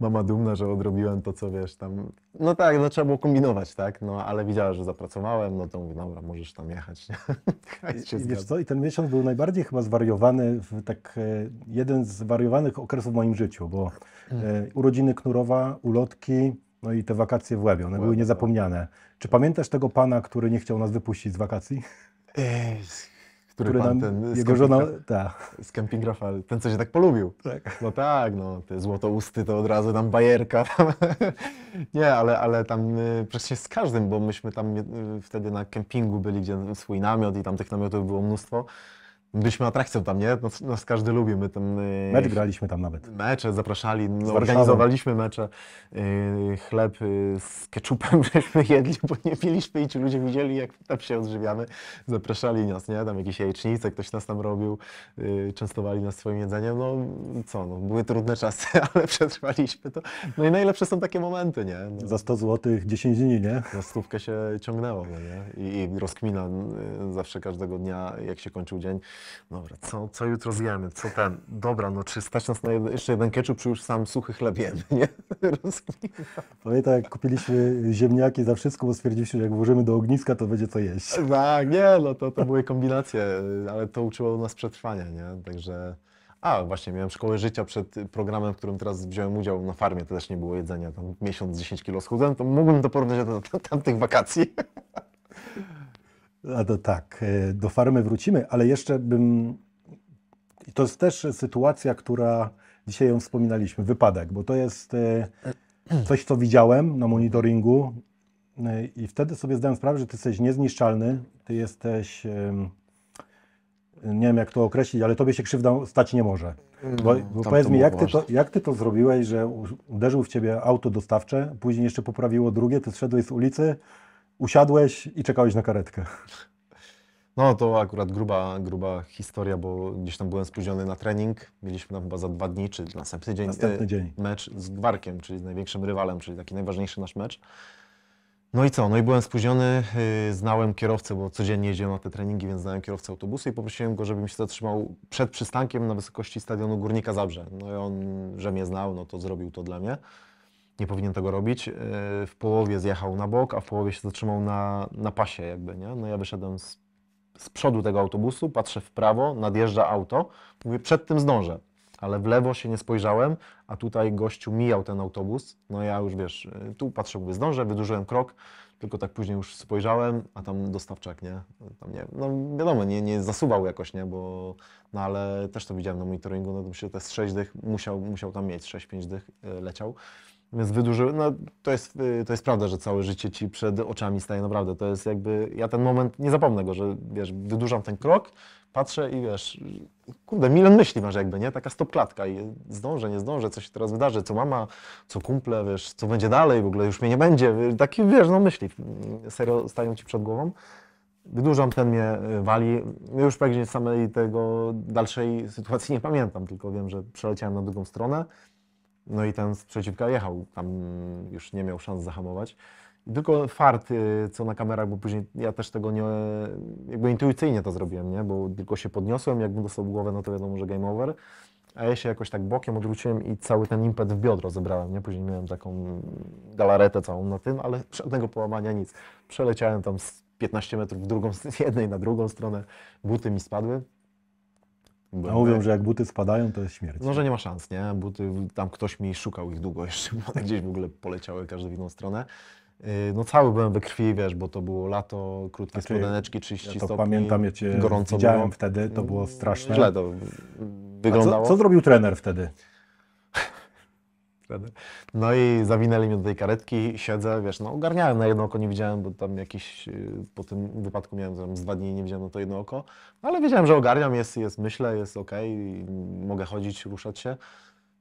Mama dumna, że odrobiłem to, co wiesz, tam... No tak, no trzeba było kombinować, tak? No, ale widziała, że zapracowałem, no to mówię, dobra, możesz tam jechać, nie? I, I wiesz co, i ten miesiąc był najbardziej chyba zwariowany, tak e, jeden z zwariowanych okresów w moim życiu, bo e, mhm. urodziny Knurowa, ulotki, no i te wakacje w Łebie, one były tak. niezapomniane. Czy pamiętasz tego pana, który nie chciał nas wypuścić z wakacji? Ech. Który, który pan, ten, jego żona, z Camping ten co się tak polubił. Tak. No tak, no, te usty to od razu tam bajerka. Nie, ale, ale tam y, przecież z każdym, bo myśmy tam y, wtedy na kempingu byli, gdzie swój namiot i tam tych namiotów było mnóstwo. Byliśmy atrakcją tam, nie? Nas, nas każdy lubi. My tam, yy, Mecz graliśmy tam nawet. Mecze zapraszali, no, organizowaliśmy mecze. Yy, chleb yy, z keczupem żeśmy jedli, bo nie piliśmy i ci ludzie widzieli, jak tam się odżywiamy. Zapraszali nas, nie? Tam jakieś jajecznice, ktoś nas tam robił, y, częstowali nas swoim jedzeniem. No co, no, były trudne czasy, ale przetrwaliśmy to. No i najlepsze są takie momenty, nie? No. Za 100 zł 10 dni, nie? Za stówkę się ciągnęło, no, nie? I, I rozkmina y, zawsze każdego dnia, jak się kończył dzień. Dobra, co, co jutro zjemy? Co ten? Dobra, no czy stać nas na jed jeszcze jeden ketchup, czy już sam suchy chleb jemy, nie? Pamiętam, jak kupiliśmy ziemniaki za wszystko, bo stwierdziliśmy, że jak włożymy do ogniska, to będzie co jeść. Tak, nie, no to, to były kombinacje, ale to uczyło nas przetrwania, nie? Także... A, właśnie, miałem szkołę życia przed programem, w którym teraz wziąłem udział na farmie, to też nie było jedzenia, tam miesiąc, 10 kilo schudłem, to mógłbym to porównać do tamtych wakacji. A to tak, e, do farmy wrócimy, ale jeszcze bym. To jest też sytuacja, która dzisiaj ją wspominaliśmy, wypadek, bo to jest e, coś, co widziałem na monitoringu e, i wtedy sobie zdałem sprawę, że ty jesteś niezniszczalny, ty jesteś. Nie wiem, jak to określić, ale tobie się krzywda stać nie może. Bo, mm, bo powiedz mi, jak ty, to, jak ty to zrobiłeś, że uderzył w ciebie auto dostawcze, później jeszcze poprawiło drugie, ty zszedłeś z ulicy, usiadłeś i czekałeś na karetkę. No to akurat gruba, gruba historia, bo gdzieś tam byłem spóźniony na trening. Mieliśmy tam chyba za dwa dni, czy następny dzień, następny e, dzień. mecz z Gwarkiem, czyli z największym rywalem, czyli taki najważniejszy nasz mecz. No i co? No i byłem spóźniony, e, znałem kierowcę, bo codziennie jeździłem na te treningi, więc znałem kierowcę autobusu i poprosiłem go, żebym się zatrzymał przed przystankiem na wysokości stadionu Górnika Zabrze. No i on, że mnie znał, no to zrobił to dla mnie nie powinien tego robić. E, w połowie zjechał na bok, a w połowie się zatrzymał na, na pasie jakby, nie? No ja wyszedłem z, z przodu tego autobusu, patrzę w prawo, nadjeżdża auto, mówię, przed tym zdążę. Ale w lewo się nie spojrzałem, a tutaj gościu mijał ten autobus. No ja już wiesz, e, tu patrzę, mówię, zdążę, wydłużyłem krok, tylko tak później już spojrzałem, a tam dostawczak, nie? Tam nie no wiadomo, nie, nie zasuwał jakoś, nie? Bo, no ale też to widziałem na monitoringu, no to myślę, że te 6 dych musiał, musiał tam mieć, 6-5 dych e, leciał. Więc wydłużyłem, no to jest, y, to jest prawda, że całe życie ci przed oczami staje naprawdę. To jest jakby, ja ten moment, nie zapomnę go, że wiesz, wydłużam ten krok, patrzę i wiesz, kurde, milion myśli masz jakby, nie? Taka stopklatka i zdążę, nie zdążę, co się teraz wydarzy, co mama, co kumple, wiesz, co będzie dalej, w ogóle już mnie nie będzie. Takie, wiesz, no myśli serio stają ci przed głową. Wydłużam, ten mnie y, wali. Już praktycznie samej tego dalszej sytuacji nie pamiętam, tylko wiem, że przeleciałem na drugą stronę. No i ten sprzeciwka jechał, tam już nie miał szans zahamować. tylko fart, y, co na kamerach, bo później ja też tego nie, jakby intuicyjnie to zrobiłem, nie? Bo tylko się podniosłem, jakbym dostał głowę, no to wiadomo, że game over. A ja się jakoś tak bokiem odwróciłem i cały ten impet w biodro zebrałem, nie? Później miałem taką galaretę całą na tym, ale żadnego połamania, nic. Przeleciałem tam z 15 metrów w drugą, z jednej na drugą stronę, buty mi spadły. A mówią, że jak buty spadają, to jest śmierć. No, że nie ma szans, nie? Buty, tam ktoś mi szukał ich długo jeszcze, bo one gdzieś w ogóle poleciały każdy w inną stronę. Yy, no cały byłem we krwi, wiesz, bo to było lato, krótkie znaczy, spodeneczki, 30 ja to stopni, pamiętam, ja cię gorąco widziałem było. wtedy, to było straszne. Źle to wyglądało. Co, co, zrobił trener wtedy? wtedy. No i zawinęli mnie do tej karetki, siedzę, wiesz, no ogarniałem na jedno oko, nie widziałem, bo tam jakiś, y, po tym wypadku miałem tam z dwa dni nie widziałem na to jedno oko, no ale wiedziałem, że ogarniam, jest, jest myślę, jest ok, mogę chodzić, ruszać się.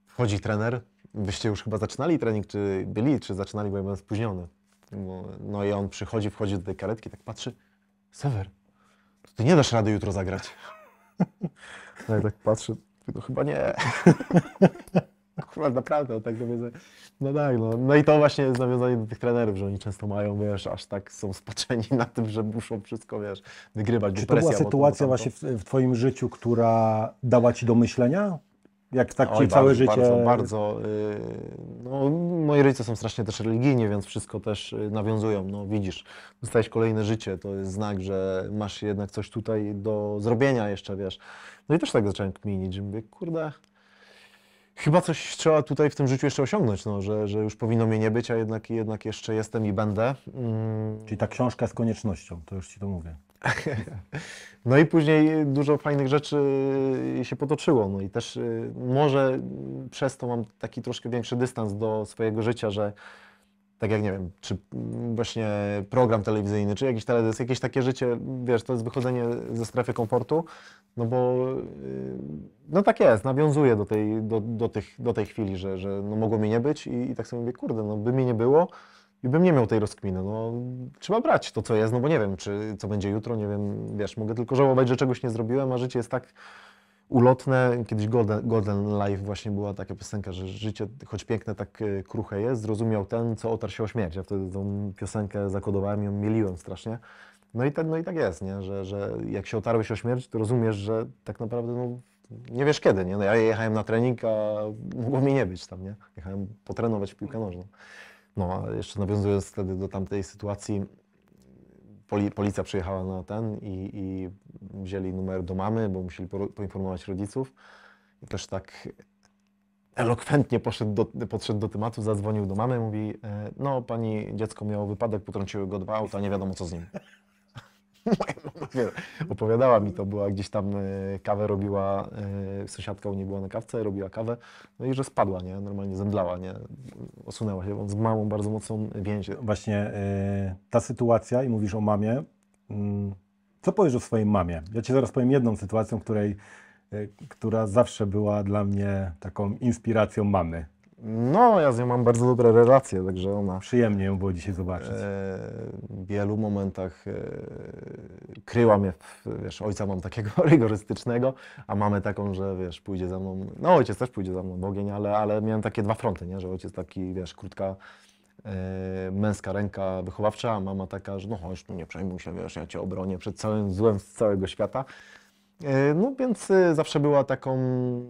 Wchodzi trener, wyście już chyba zaczynali trening, czy byli, czy zaczynali, bo ja byłem spóźniony. No, no i on przychodzi, wchodzi do tej karetki, tak patrzy, Sewer, ty nie dasz rady jutro zagrać. No i tak patrzę, no chyba nie. kurwa, naprawdę, tak nawiązuje. No tak, no. no i to właśnie jest nawiązanie do tych trenerów, że oni często mają, wiesz, aż tak są spaczeni na tym, że muszą wszystko, wiesz, wygrywać. Czy to była sytuacja właśnie w, w Twoim życiu, która dała Ci do myślenia? Jak tak Oj, całe bardzo, życie. Bardzo, bardzo. Yy, no, moi rodzice są strasznie też religijni, więc wszystko też y, nawiązują. No widzisz, dostałeś kolejne życie, to jest znak, że masz jednak coś tutaj do zrobienia jeszcze, wiesz. No i też tak zacząłem kminić, mówię, kurde, chyba coś trzeba tutaj w tym życiu jeszcze osiągnąć, no, że, że już powinno mnie nie być, a jednak, jednak jeszcze jestem i będę. Mm. Czyli ta książka z koniecznością, to już Ci to mówię. no i później dużo fajnych rzeczy się potoczyło, no i też y, może przez to mam taki troszkę większy dystans do swojego życia, że tak jak nie wiem, czy właśnie program telewizyjny, czy jakiś teledysk, jakieś takie życie, wiesz, to jest wychodzenie ze strefy komfortu, no bo y, no tak jest, nawiązuje do tej, do, do tych, do tej chwili, że, że no mogło mi nie być i, i tak sobie mówię, kurde, no by mi nie było i bym nie miał tej rozkminy, no trzeba brać to, co jest, no bo nie wiem, czy co będzie jutro, nie wiem, wiesz, mogę tylko żałować, że czegoś nie zrobiłem, a życie jest tak ulotne. Kiedyś Golden, Golden Life właśnie była taka piosenka, że życie, choć piękne, tak e, kruche jest, zrozumiał ten, co otarł się o śmierć. Ja wtedy tą piosenkę zakodowałem i ją mieliłem strasznie. No i, tak, no i tak jest, nie? Że, że jak się otarłeś o śmierć, to rozumiesz, że tak naprawdę no, nie wiesz kiedy, nie? No ja jechałem na trening, a mogło mi nie być tam, nie? Jechałem potrenować piłkę nożną. No, a jeszcze nawiązując wtedy do tamtej sytuacji, Poli, policja przyjechała na ten i, i wzięli numer do mamy, bo musieli po, poinformować rodziców. I też tak elokwentnie poszedł do, podszedł do tematu, zadzwonił do mamy, mówi, e, no pani dziecko miało wypadek, potrąciły go dwa auta, nie wiadomo co z nim moja mama opowiadała mi to, była gdzieś tam e, kawę robiła, e, sąsiadka u niej była na kawce, robiła kawę, no i że spadła, nie, normalnie zemdlała, nie, osunęła się, z małą, bardzo mocną więź Właśnie e, ta sytuacja i mówisz o mamie, mm, co powiesz o swojej mamie? Ja Ci zaraz powiem jedną sytuację, której, która zawsze była dla mnie taką inspiracją mamy. No, ja z nią mam bardzo dobre relacje, także ona. Przyjemnie ją było dzisiaj zobaczyć. E, w wielu momentach e, kryła mnie, wiesz, ojca mam takiego rygorystycznego, a mamy taką, że wiesz, pójdzie za mną. No, ojciec też pójdzie za mną w ogień, ale, ale miałem takie dwa fronty, nie? że ojciec taki, wiesz, krótka. E, męska ręka wychowawcza, a mama taka, że no chodź, no nie przejmuj się, wiesz, ja cię obronię przed całym złem z całego świata. E, no więc e, zawsze była taką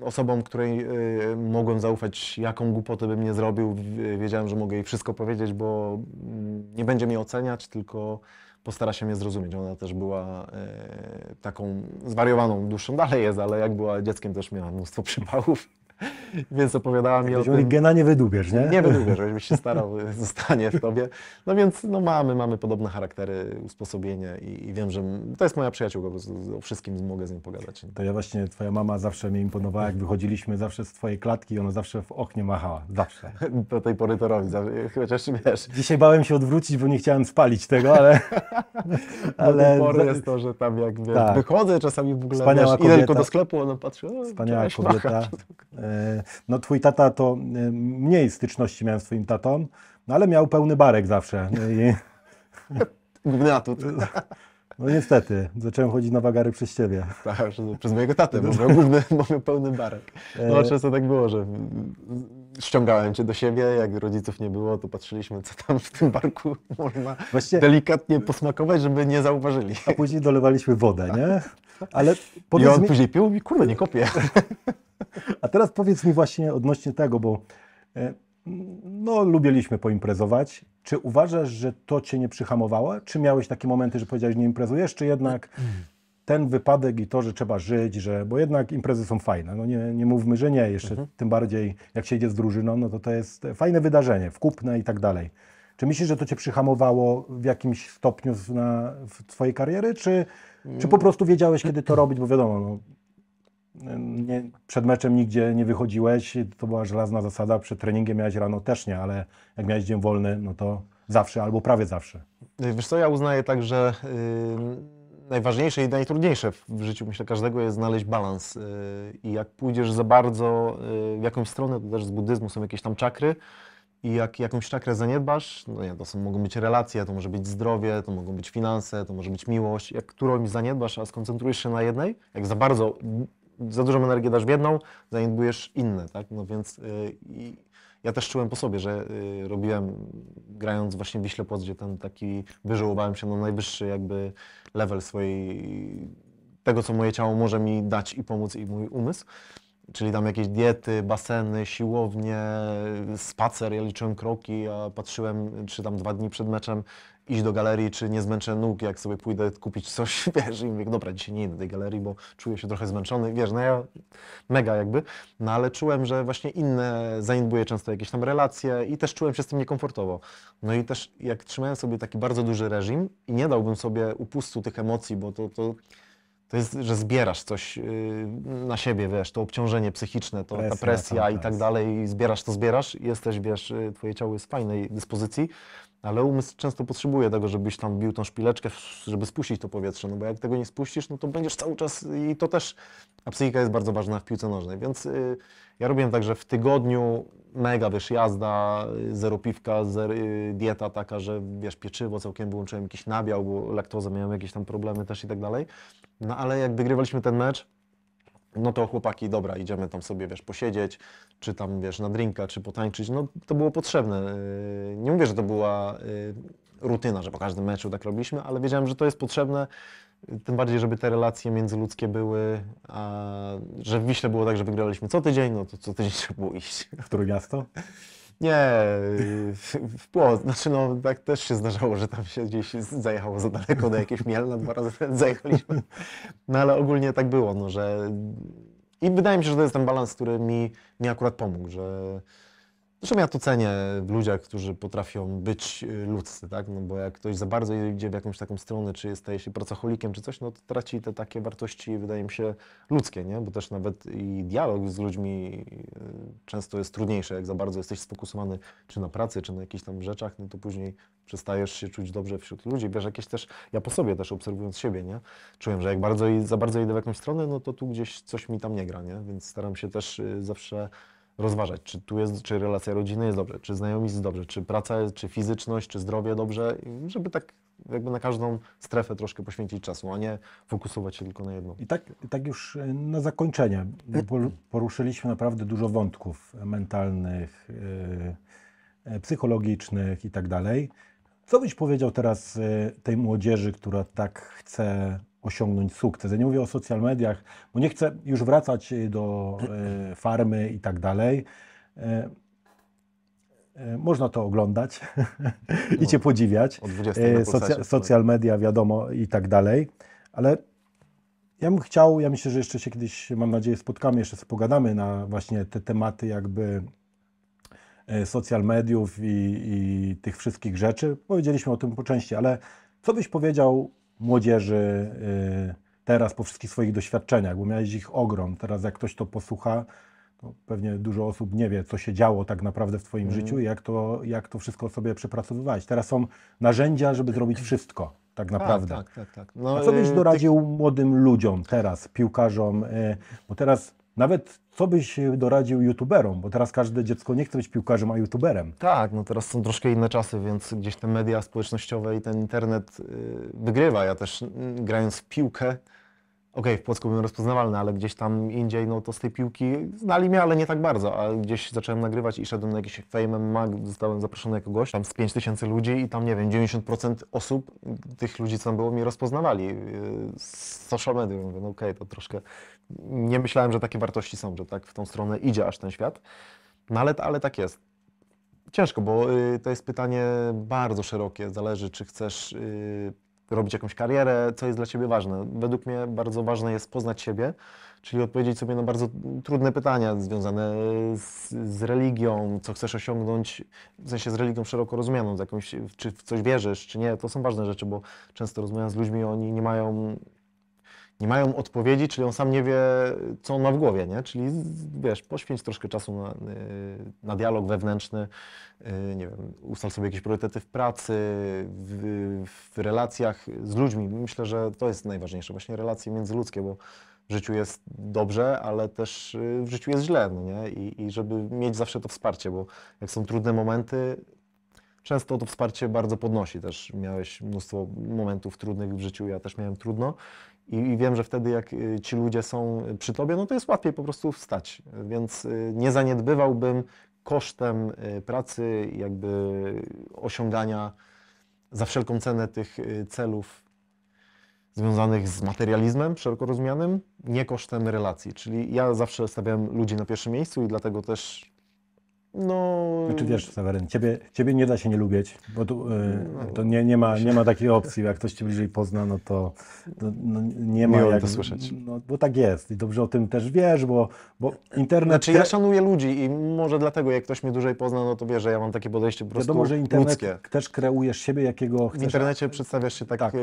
osobą, której e, mogłem zaufać, jaką głupotę bym nie zrobił. Wiedziałem, że mogę jej wszystko powiedzieć, bo mm, nie będzie mnie oceniać, tylko postara się mnie zrozumieć. Ona też była taką zwariowaną duszą, dalej jest, ale jak była dzieckiem też miała mnóstwo przypałów. więc opowiadała mi o tym. Gena nie wydubiesz, nie? Nie wydubiesz, żebyś się starał, zostanie w tobie. No więc no mamy, mamy podobne charaktery, usposobienie i, i wiem, że to jest moja przyjaciółka, bo o wszystkim mogę z nią pogadać. To ja właśnie, twoja mama zawsze mi imponowała, jak wychodziliśmy zawsze z twojej klatki, ona zawsze w oknie machała, zawsze. Do tej pory to robi, chociaż wiesz. Dzisiaj bałem się odwrócić, bo nie chciałem spalić tego, ale... ale... Do pory jest to, że tam jak tak. wychodzę czasami w ogóle, Wspaniała wiesz, idę tylko do sklepu, ona patrzy, o, Wspaniała kobieta. E, no twój tata to e, mniej styczności miałem z twoim tatą, no ale miał pełny barek zawsze. E, główny atut. No niestety, zacząłem chodzić na wagary przez ciebie. Tak, przez mojego tatę, bo miał, główny, bo miał pełny barek. No często tak było, że ściągałem cię do siebie, jak rodziców nie było, to patrzyliśmy, co tam w tym barku można Właśnie... delikatnie posmakować, żeby nie zauważyli. A później dolewaliśmy wodę, nie? Ale I on zmie... później pił i kurde, nie kopię. A teraz powiedz mi właśnie odnośnie tego, bo e, no, lubiliśmy poimprezować. Czy uważasz, że to cię nie przyhamowało? Czy miałeś takie momenty, że powiedziałeś, nie imprezujesz, czy jednak ten wypadek i to, że trzeba żyć, że, bo jednak imprezy są fajne. No nie, nie mówmy, że nie. Jeszcze mhm. tym bardziej, jak się idzie z drużyną, no to to jest fajne wydarzenie, wkupne i tak dalej. Czy myślisz, że to cię przyhamowało w jakimś stopniu na, w twojej kariery, czy, czy po mm. prostu wiedziałeś, kiedy to robić, bo wiadomo, no, nie, przed meczem nigdzie nie wychodziłeś, to była żelazna zasada, przed treningiem miałeś rano też nie, ale jak miałeś dzień wolny, no to zawsze albo prawie zawsze. Wiesz co, ja uznaję tak, że yy, najważniejsze i najtrudniejsze w życiu, myślę, każdego jest znaleźć balans. Yy, I jak pójdziesz za bardzo yy, w jakąś stronę, to też z buddyzmu są jakieś tam czakry, i jak jakąś czakrę zaniedbasz, no nie, to są, mogą być relacje, to może być zdrowie, to mogą być finanse, to może być miłość. Jak którąś zaniedbasz, a skoncentrujesz się na jednej, jak za bardzo za dużą energię dasz w jedną, zaniedbujesz inne, tak? No więc yy, ja też czułem po sobie, że yy, robiłem, grając właśnie w Wiśle Płoc, gdzie ten taki, wyżyłowałem się na najwyższy jakby level swojej, tego co moje ciało może mi dać i pomóc i mój umysł. Czyli tam jakieś diety, baseny, siłownie, spacer, ja liczyłem kroki, a ja patrzyłem, czy tam dwa dni przed meczem, iść do galerii, czy nie zmęczę nóg, jak sobie pójdę kupić coś, wiesz, i mówię, dobra, dzisiaj nie idę do tej galerii, bo czuję się trochę zmęczony, wiesz, no ja mega jakby, no ale czułem, że właśnie inne zaniedbuję często jakieś tam relacje i też czułem się z tym niekomfortowo. No i też jak trzymałem sobie taki bardzo duży reżim i nie dałbym sobie upustu tych emocji, bo to, to to jest, że zbierasz coś yy, na siebie, wiesz, to obciążenie psychiczne, to, presja, ta presja tak, i tak, tak dalej, i zbierasz to, zbierasz, jesteś, wiesz, twoje ciało jest w fajnej dyspozycji, ale umysł często potrzebuje tego, żebyś tam bił tą szpileczkę, żeby spuścić to powietrze, no bo jak tego nie spuścisz, no to będziesz cały czas i to też, a psychika jest bardzo ważna w piłce nożnej, więc y, ja robiłem tak, że w tygodniu mega, wiesz, jazda, y, zero piwka, zero, y, dieta taka, że wiesz, pieczywo całkiem wyłączyłem, jakiś nabiał, bo laktoza, miałem jakieś tam problemy też i tak dalej, no ale jak wygrywaliśmy ten mecz, no to chłopaki, dobra, idziemy tam sobie, wiesz, posiedzieć, czy tam, wiesz, na drinka, czy potańczyć. No to było potrzebne. Y, nie mówię, że to była y, rutyna, że po każdym meczu tak robiliśmy, ale wiedziałem, że to jest potrzebne, tym bardziej, żeby te relacje międzyludzkie były, a że w Wiśle było tak, że wygraliśmy co tydzień, no to co tydzień trzeba było iść. w Które miasto? Nie, w płot. Znaczy, no tak też się zdarzało, że tam się gdzieś zajechało za daleko do jakiejś mielna, dwa razy zajechaliśmy. No ale ogólnie tak było, no, że... I wydaje mi się, że to jest ten balans, który mi, mi akurat pomógł, że Zresztą ja to cenię w ludziach, którzy potrafią być y, ludzcy, tak? No bo jak ktoś za bardzo idzie w jakąś taką stronę, czy staje się pracocholikiem, czy coś, no to traci te takie wartości, wydaje mi się, ludzkie, nie? Bo też nawet i dialog z ludźmi y, często jest trudniejszy. Jak za bardzo jesteś sfokusowany czy na pracy, czy na jakichś tam rzeczach, no to później przestajesz się czuć dobrze wśród ludzi. Wiesz, jakieś też, ja po sobie też obserwując siebie, nie? Czułem, że jak bardzo, za bardzo idę w jakąś stronę, no to tu gdzieś coś mi tam nie gra, nie? Więc staram się też y, zawsze rozważać, czy tu jest, czy relacja rodziny jest dobrze, czy znajomi jest dobrze, czy praca, jest, czy fizyczność, czy zdrowie dobrze, żeby tak jakby na każdą strefę troszkę poświęcić czasu, a nie fokusować się tylko na jedną. I tak, tak już e, na zakończenie. E, poruszyliśmy naprawdę dużo wątków mentalnych, e, psychologicznych i tak dalej. Co byś powiedział teraz tej młodzieży, która tak chce osiągnąć sukces. Ja nie mówię o social mediach, bo nie chcę już wracać y, do y, farmy i tak dalej. E, e, można to oglądać no, i Cię no, podziwiać. E, socia social media, wiadomo, i tak dalej. Ale ja bym chciał, ja myślę, że jeszcze się kiedyś, mam nadzieję, spotkamy, jeszcze sobie pogadamy na właśnie te tematy jakby social mediów i, i tych wszystkich rzeczy. Powiedzieliśmy o tym po części, ale co byś powiedział młodzieży y, teraz po wszystkich swoich doświadczeniach, bo miałeś ich ogrom. Teraz jak ktoś to posłucha, to pewnie dużo osób nie wie, co się działo tak naprawdę w Twoim mm. życiu i jak to, jak to wszystko sobie przepracowywałeś. Teraz są narzędzia, żeby zrobić wszystko tak, tak naprawdę. Tak, tak, tak, tak. No, A co byś y, doradził ty... młodym ludziom teraz, piłkarzom? Y, bo teraz nawet co byś doradził youtuberom, bo teraz każde dziecko nie chce być piłkarzem, a youtuberem. Tak, no teraz są troszkę inne czasy, więc gdzieś te media społecznościowe i ten internet y, wygrywa. Ja też mm, grając w piłkę, okej, okay, w Płocku byłem rozpoznawalny, ale gdzieś tam indziej, no to z tej piłki znali mnie, ale nie tak bardzo. A gdzieś zacząłem nagrywać i szedłem na jakiś Fame MMA, zostałem zaproszony jako gość, tam z 5000 tysięcy ludzi i tam, nie wiem, 90% osób, tych ludzi, co tam było, mnie rozpoznawali. Y, z social media, mówię, no okej, okay, to troszkę nie myślałem, że takie wartości są, że tak w tą stronę idzie aż ten świat. No ale, ale tak jest. Ciężko, bo y, to jest pytanie bardzo szerokie. Zależy, czy chcesz y, robić jakąś karierę, co jest dla ciebie ważne. Według mnie bardzo ważne jest poznać siebie, czyli odpowiedzieć sobie na bardzo trudne pytania związane y, z, z religią, co chcesz osiągnąć, w sensie z religią szeroko rozumianą, jakąś, czy w coś wierzysz, czy nie. To są ważne rzeczy, bo często rozmawiam z ludźmi, oni nie mają nie mają odpowiedzi, czyli on sam nie wie, co on ma w głowie, nie? Czyli wiesz, poświęć troszkę czasu na, y, na dialog wewnętrzny, y, nie wiem, ustal sobie jakieś priorytety w pracy, w, w relacjach z ludźmi. Myślę, że to jest najważniejsze, właśnie relacje międzyludzkie, bo w życiu jest dobrze, ale też y, w życiu jest źle, no nie? I, I żeby mieć zawsze to wsparcie, bo jak są trudne momenty, często to wsparcie bardzo podnosi też. Miałeś mnóstwo momentów trudnych w życiu, ja też miałem trudno i wiem, że wtedy jak y, ci ludzie są przy tobie, no to jest łatwiej po prostu wstać. Więc y, nie zaniedbywałbym kosztem y, pracy, jakby osiągania za wszelką cenę tych celów związanych z materializmem szeroko rozumianym, nie kosztem relacji. Czyli ja zawsze stawiam ludzi na pierwszym miejscu i dlatego też no... Znaczy wiesz, Seweryn, ciebie, ciebie nie da się nie lubić, bo tu, yy, no, to nie, nie, ma, nie ma takiej opcji. Jak ktoś cię bliżej pozna, no to no, nie ma. jak, to słyszeć. No, bo tak jest i dobrze o tym też wiesz, bo, bo internet... Znaczy ja szanuję ludzi i może dlatego, jak ktoś mnie dłużej pozna, no to wie, że ja mam takie podejście po prostu Wiadomo, że internet ludzkie. też kreujesz siebie, jakiego chcesz. W internecie przedstawiasz się tak, tak. E,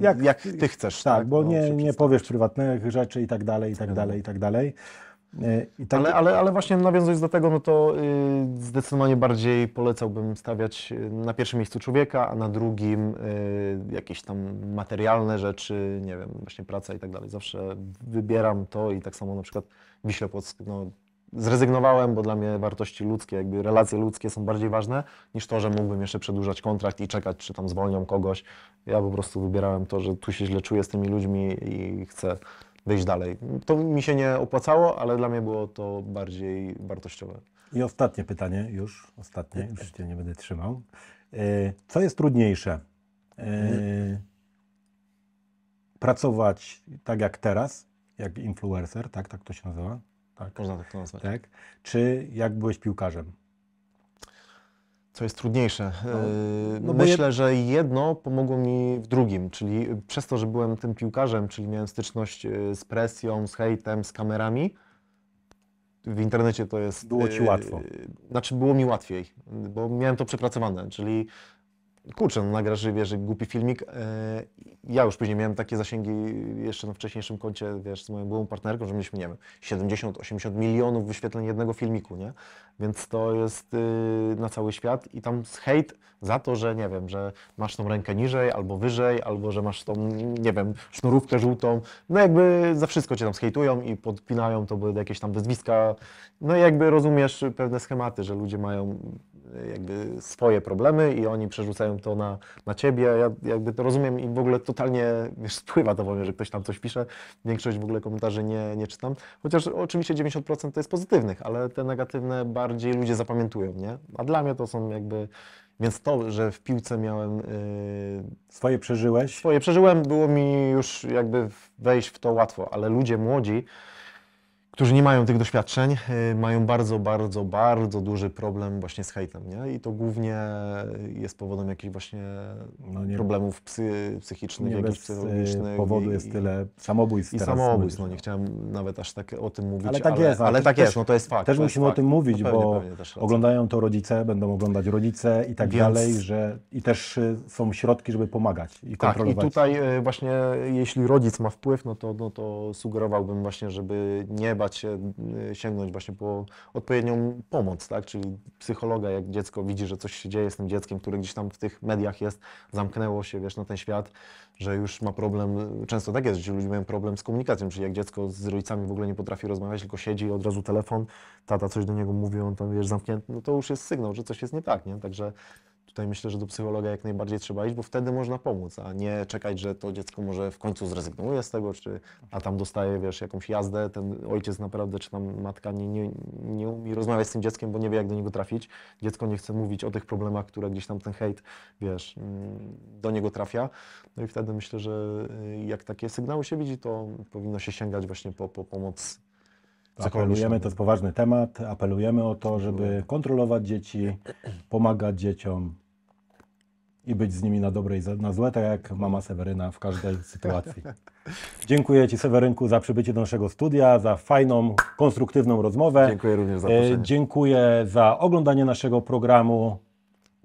jak, jak, ty chcesz. Tak, tak bo no, nie, nie powiesz prywatnych rzeczy i tak dalej, i tak dalej, i tak dalej. I tak dalej. Tak- ale, ale, ale właśnie nawiązując do tego, no to y, zdecydowanie bardziej polecałbym stawiać y, na pierwszym miejscu człowieka, a na drugim y, jakieś tam materialne rzeczy, nie wiem, właśnie praca i tak dalej. Zawsze wybieram to i tak samo na przykład Wiśle Płock, no, zrezygnowałem, bo dla mnie wartości ludzkie, jakby relacje ludzkie są bardziej ważne niż to, że mógłbym jeszcze przedłużać kontrakt i czekać, czy tam zwolnią kogoś. Ja po prostu wybierałem to, że tu się źle czuję z tymi ludźmi i chcę wyjść dalej. To mi się nie opłacało, ale dla mnie było to bardziej wartościowe. I ostatnie pytanie, już ostatnie, już Cię nie będę trzymał. E, co jest trudniejsze? E, pracować tak jak teraz, jak influencer, tak, tak to się nazywa? Tak, można tak to nazwać. Tak? Czy jak byłeś piłkarzem? Co jest trudniejsze? No, yy, no Myślę, je... że jedno pomogło mi w drugim, czyli przez to, że byłem tym piłkarzem, czyli miałem styczność yy, z presją, z hejtem, z kamerami. W internecie to jest. Było ci yy, łatwo. Znaczy, było mi łatwiej, bo miałem to przepracowane, czyli kurczę, no, nagrasz, wiesz, głupi filmik. E, ja już później miałem takie zasięgi jeszcze na wcześniejszym koncie, wiesz, z moją byłą partnerką, że mieliśmy, nie wiem, 70-80 milionów wyświetleń jednego filmiku, nie? Więc to jest y, na cały świat i tam hejt za to, że nie wiem, że masz tą rękę niżej albo wyżej, albo że masz tą, nie wiem, sznurówkę żółtą. No jakby za wszystko cię tam hejtują i podpinają to były jakieś tam wyzwiska. No i jakby rozumiesz pewne schematy, że ludzie mają y, jakby swoje problemy i oni przerzucają to na, na ciebie. Ja jakby to rozumiem i w ogóle totalnie wiesz, spływa to powiem, że ktoś tam coś pisze. Większość w ogóle komentarzy nie, nie czytam. Chociaż oczywiście 90% to jest pozytywnych, ale te negatywne bardziej ludzie zapamiętują, nie? A dla mnie to są jakby więc to, że w piłce miałem. Yy, swoje przeżyłeś? Swoje przeżyłem, było mi już jakby wejść w to łatwo, ale ludzie młodzi, którzy nie mają tych doświadczeń, y, mają bardzo, bardzo, bardzo duży problem właśnie z hejtem, nie? I to głównie jest powodem jakichś właśnie no nie, problemów psy, psychicznych, jakichś y, psychologicznych. powodu i, jest tyle samobójstw I teraz samobójstw, no, no nie chciałem nawet aż tak o tym mówić, ale tak ale, jest, ale, no, ale też, tak jest, no to jest fakt. Też musimy fakt. o tym mówić, no pewnie, bo pewnie oglądają to rodzice, będą oglądać rodzice i tak Więc... dalej, że i też y, są środki, żeby pomagać i kontrolować. Tak, i tutaj właśnie jeśli rodzic ma wpływ, no to, no to sugerowałbym właśnie, żeby nie bać starać się y, sięgnąć właśnie po odpowiednią pomoc, tak? czyli psychologa, jak dziecko widzi, że coś się dzieje z tym dzieckiem, które gdzieś tam w tych mediach jest, zamknęło się wiesz, na ten świat, że już ma problem, często tak jest, że ludzie mają problem z komunikacją, czyli jak dziecko z rodzicami w ogóle nie potrafi rozmawiać, tylko siedzi i od razu telefon, tata coś do niego mówi, on tam wiesz, zamknięty, no to już jest sygnał, że coś jest nie tak, nie? Także tutaj myślę, że do psychologa jak najbardziej trzeba iść, bo wtedy można pomóc, a nie czekać, że to dziecko może w końcu zrezygnuje z tego, czy, a tam dostaje, wiesz, jakąś jazdę, ten ojciec naprawdę, czy tam matka nie, nie, nie umie rozmawiać z tym dzieckiem, bo nie wie, jak do niego trafić. Dziecko nie chce mówić o tych problemach, które gdzieś tam ten hejt, wiesz, mm, do niego trafia. No i wtedy myślę, że y, jak takie sygnały się widzi, to powinno się sięgać właśnie po, po pomoc apelujemy, to jest poważny temat, apelujemy o to, żeby kontrolować dzieci, pomagać dzieciom i być z nimi na dobre i na złe, tak jak mama Seweryna w każdej sytuacji. Dziękuję Ci Sewerynku za przybycie do naszego studia, za fajną, konstruktywną rozmowę. Dziękuję również za e, zaproszenie. Dziękuję za oglądanie naszego programu.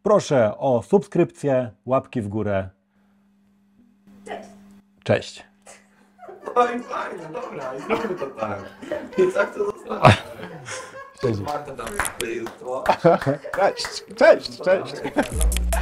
Proszę o subskrypcję, łapki w górę. Cześć. Cześć. No i fajnie, dobra, i zróbmy to tak. I tak to zostało. Cześć. Marta Cześć, cześć, cześć.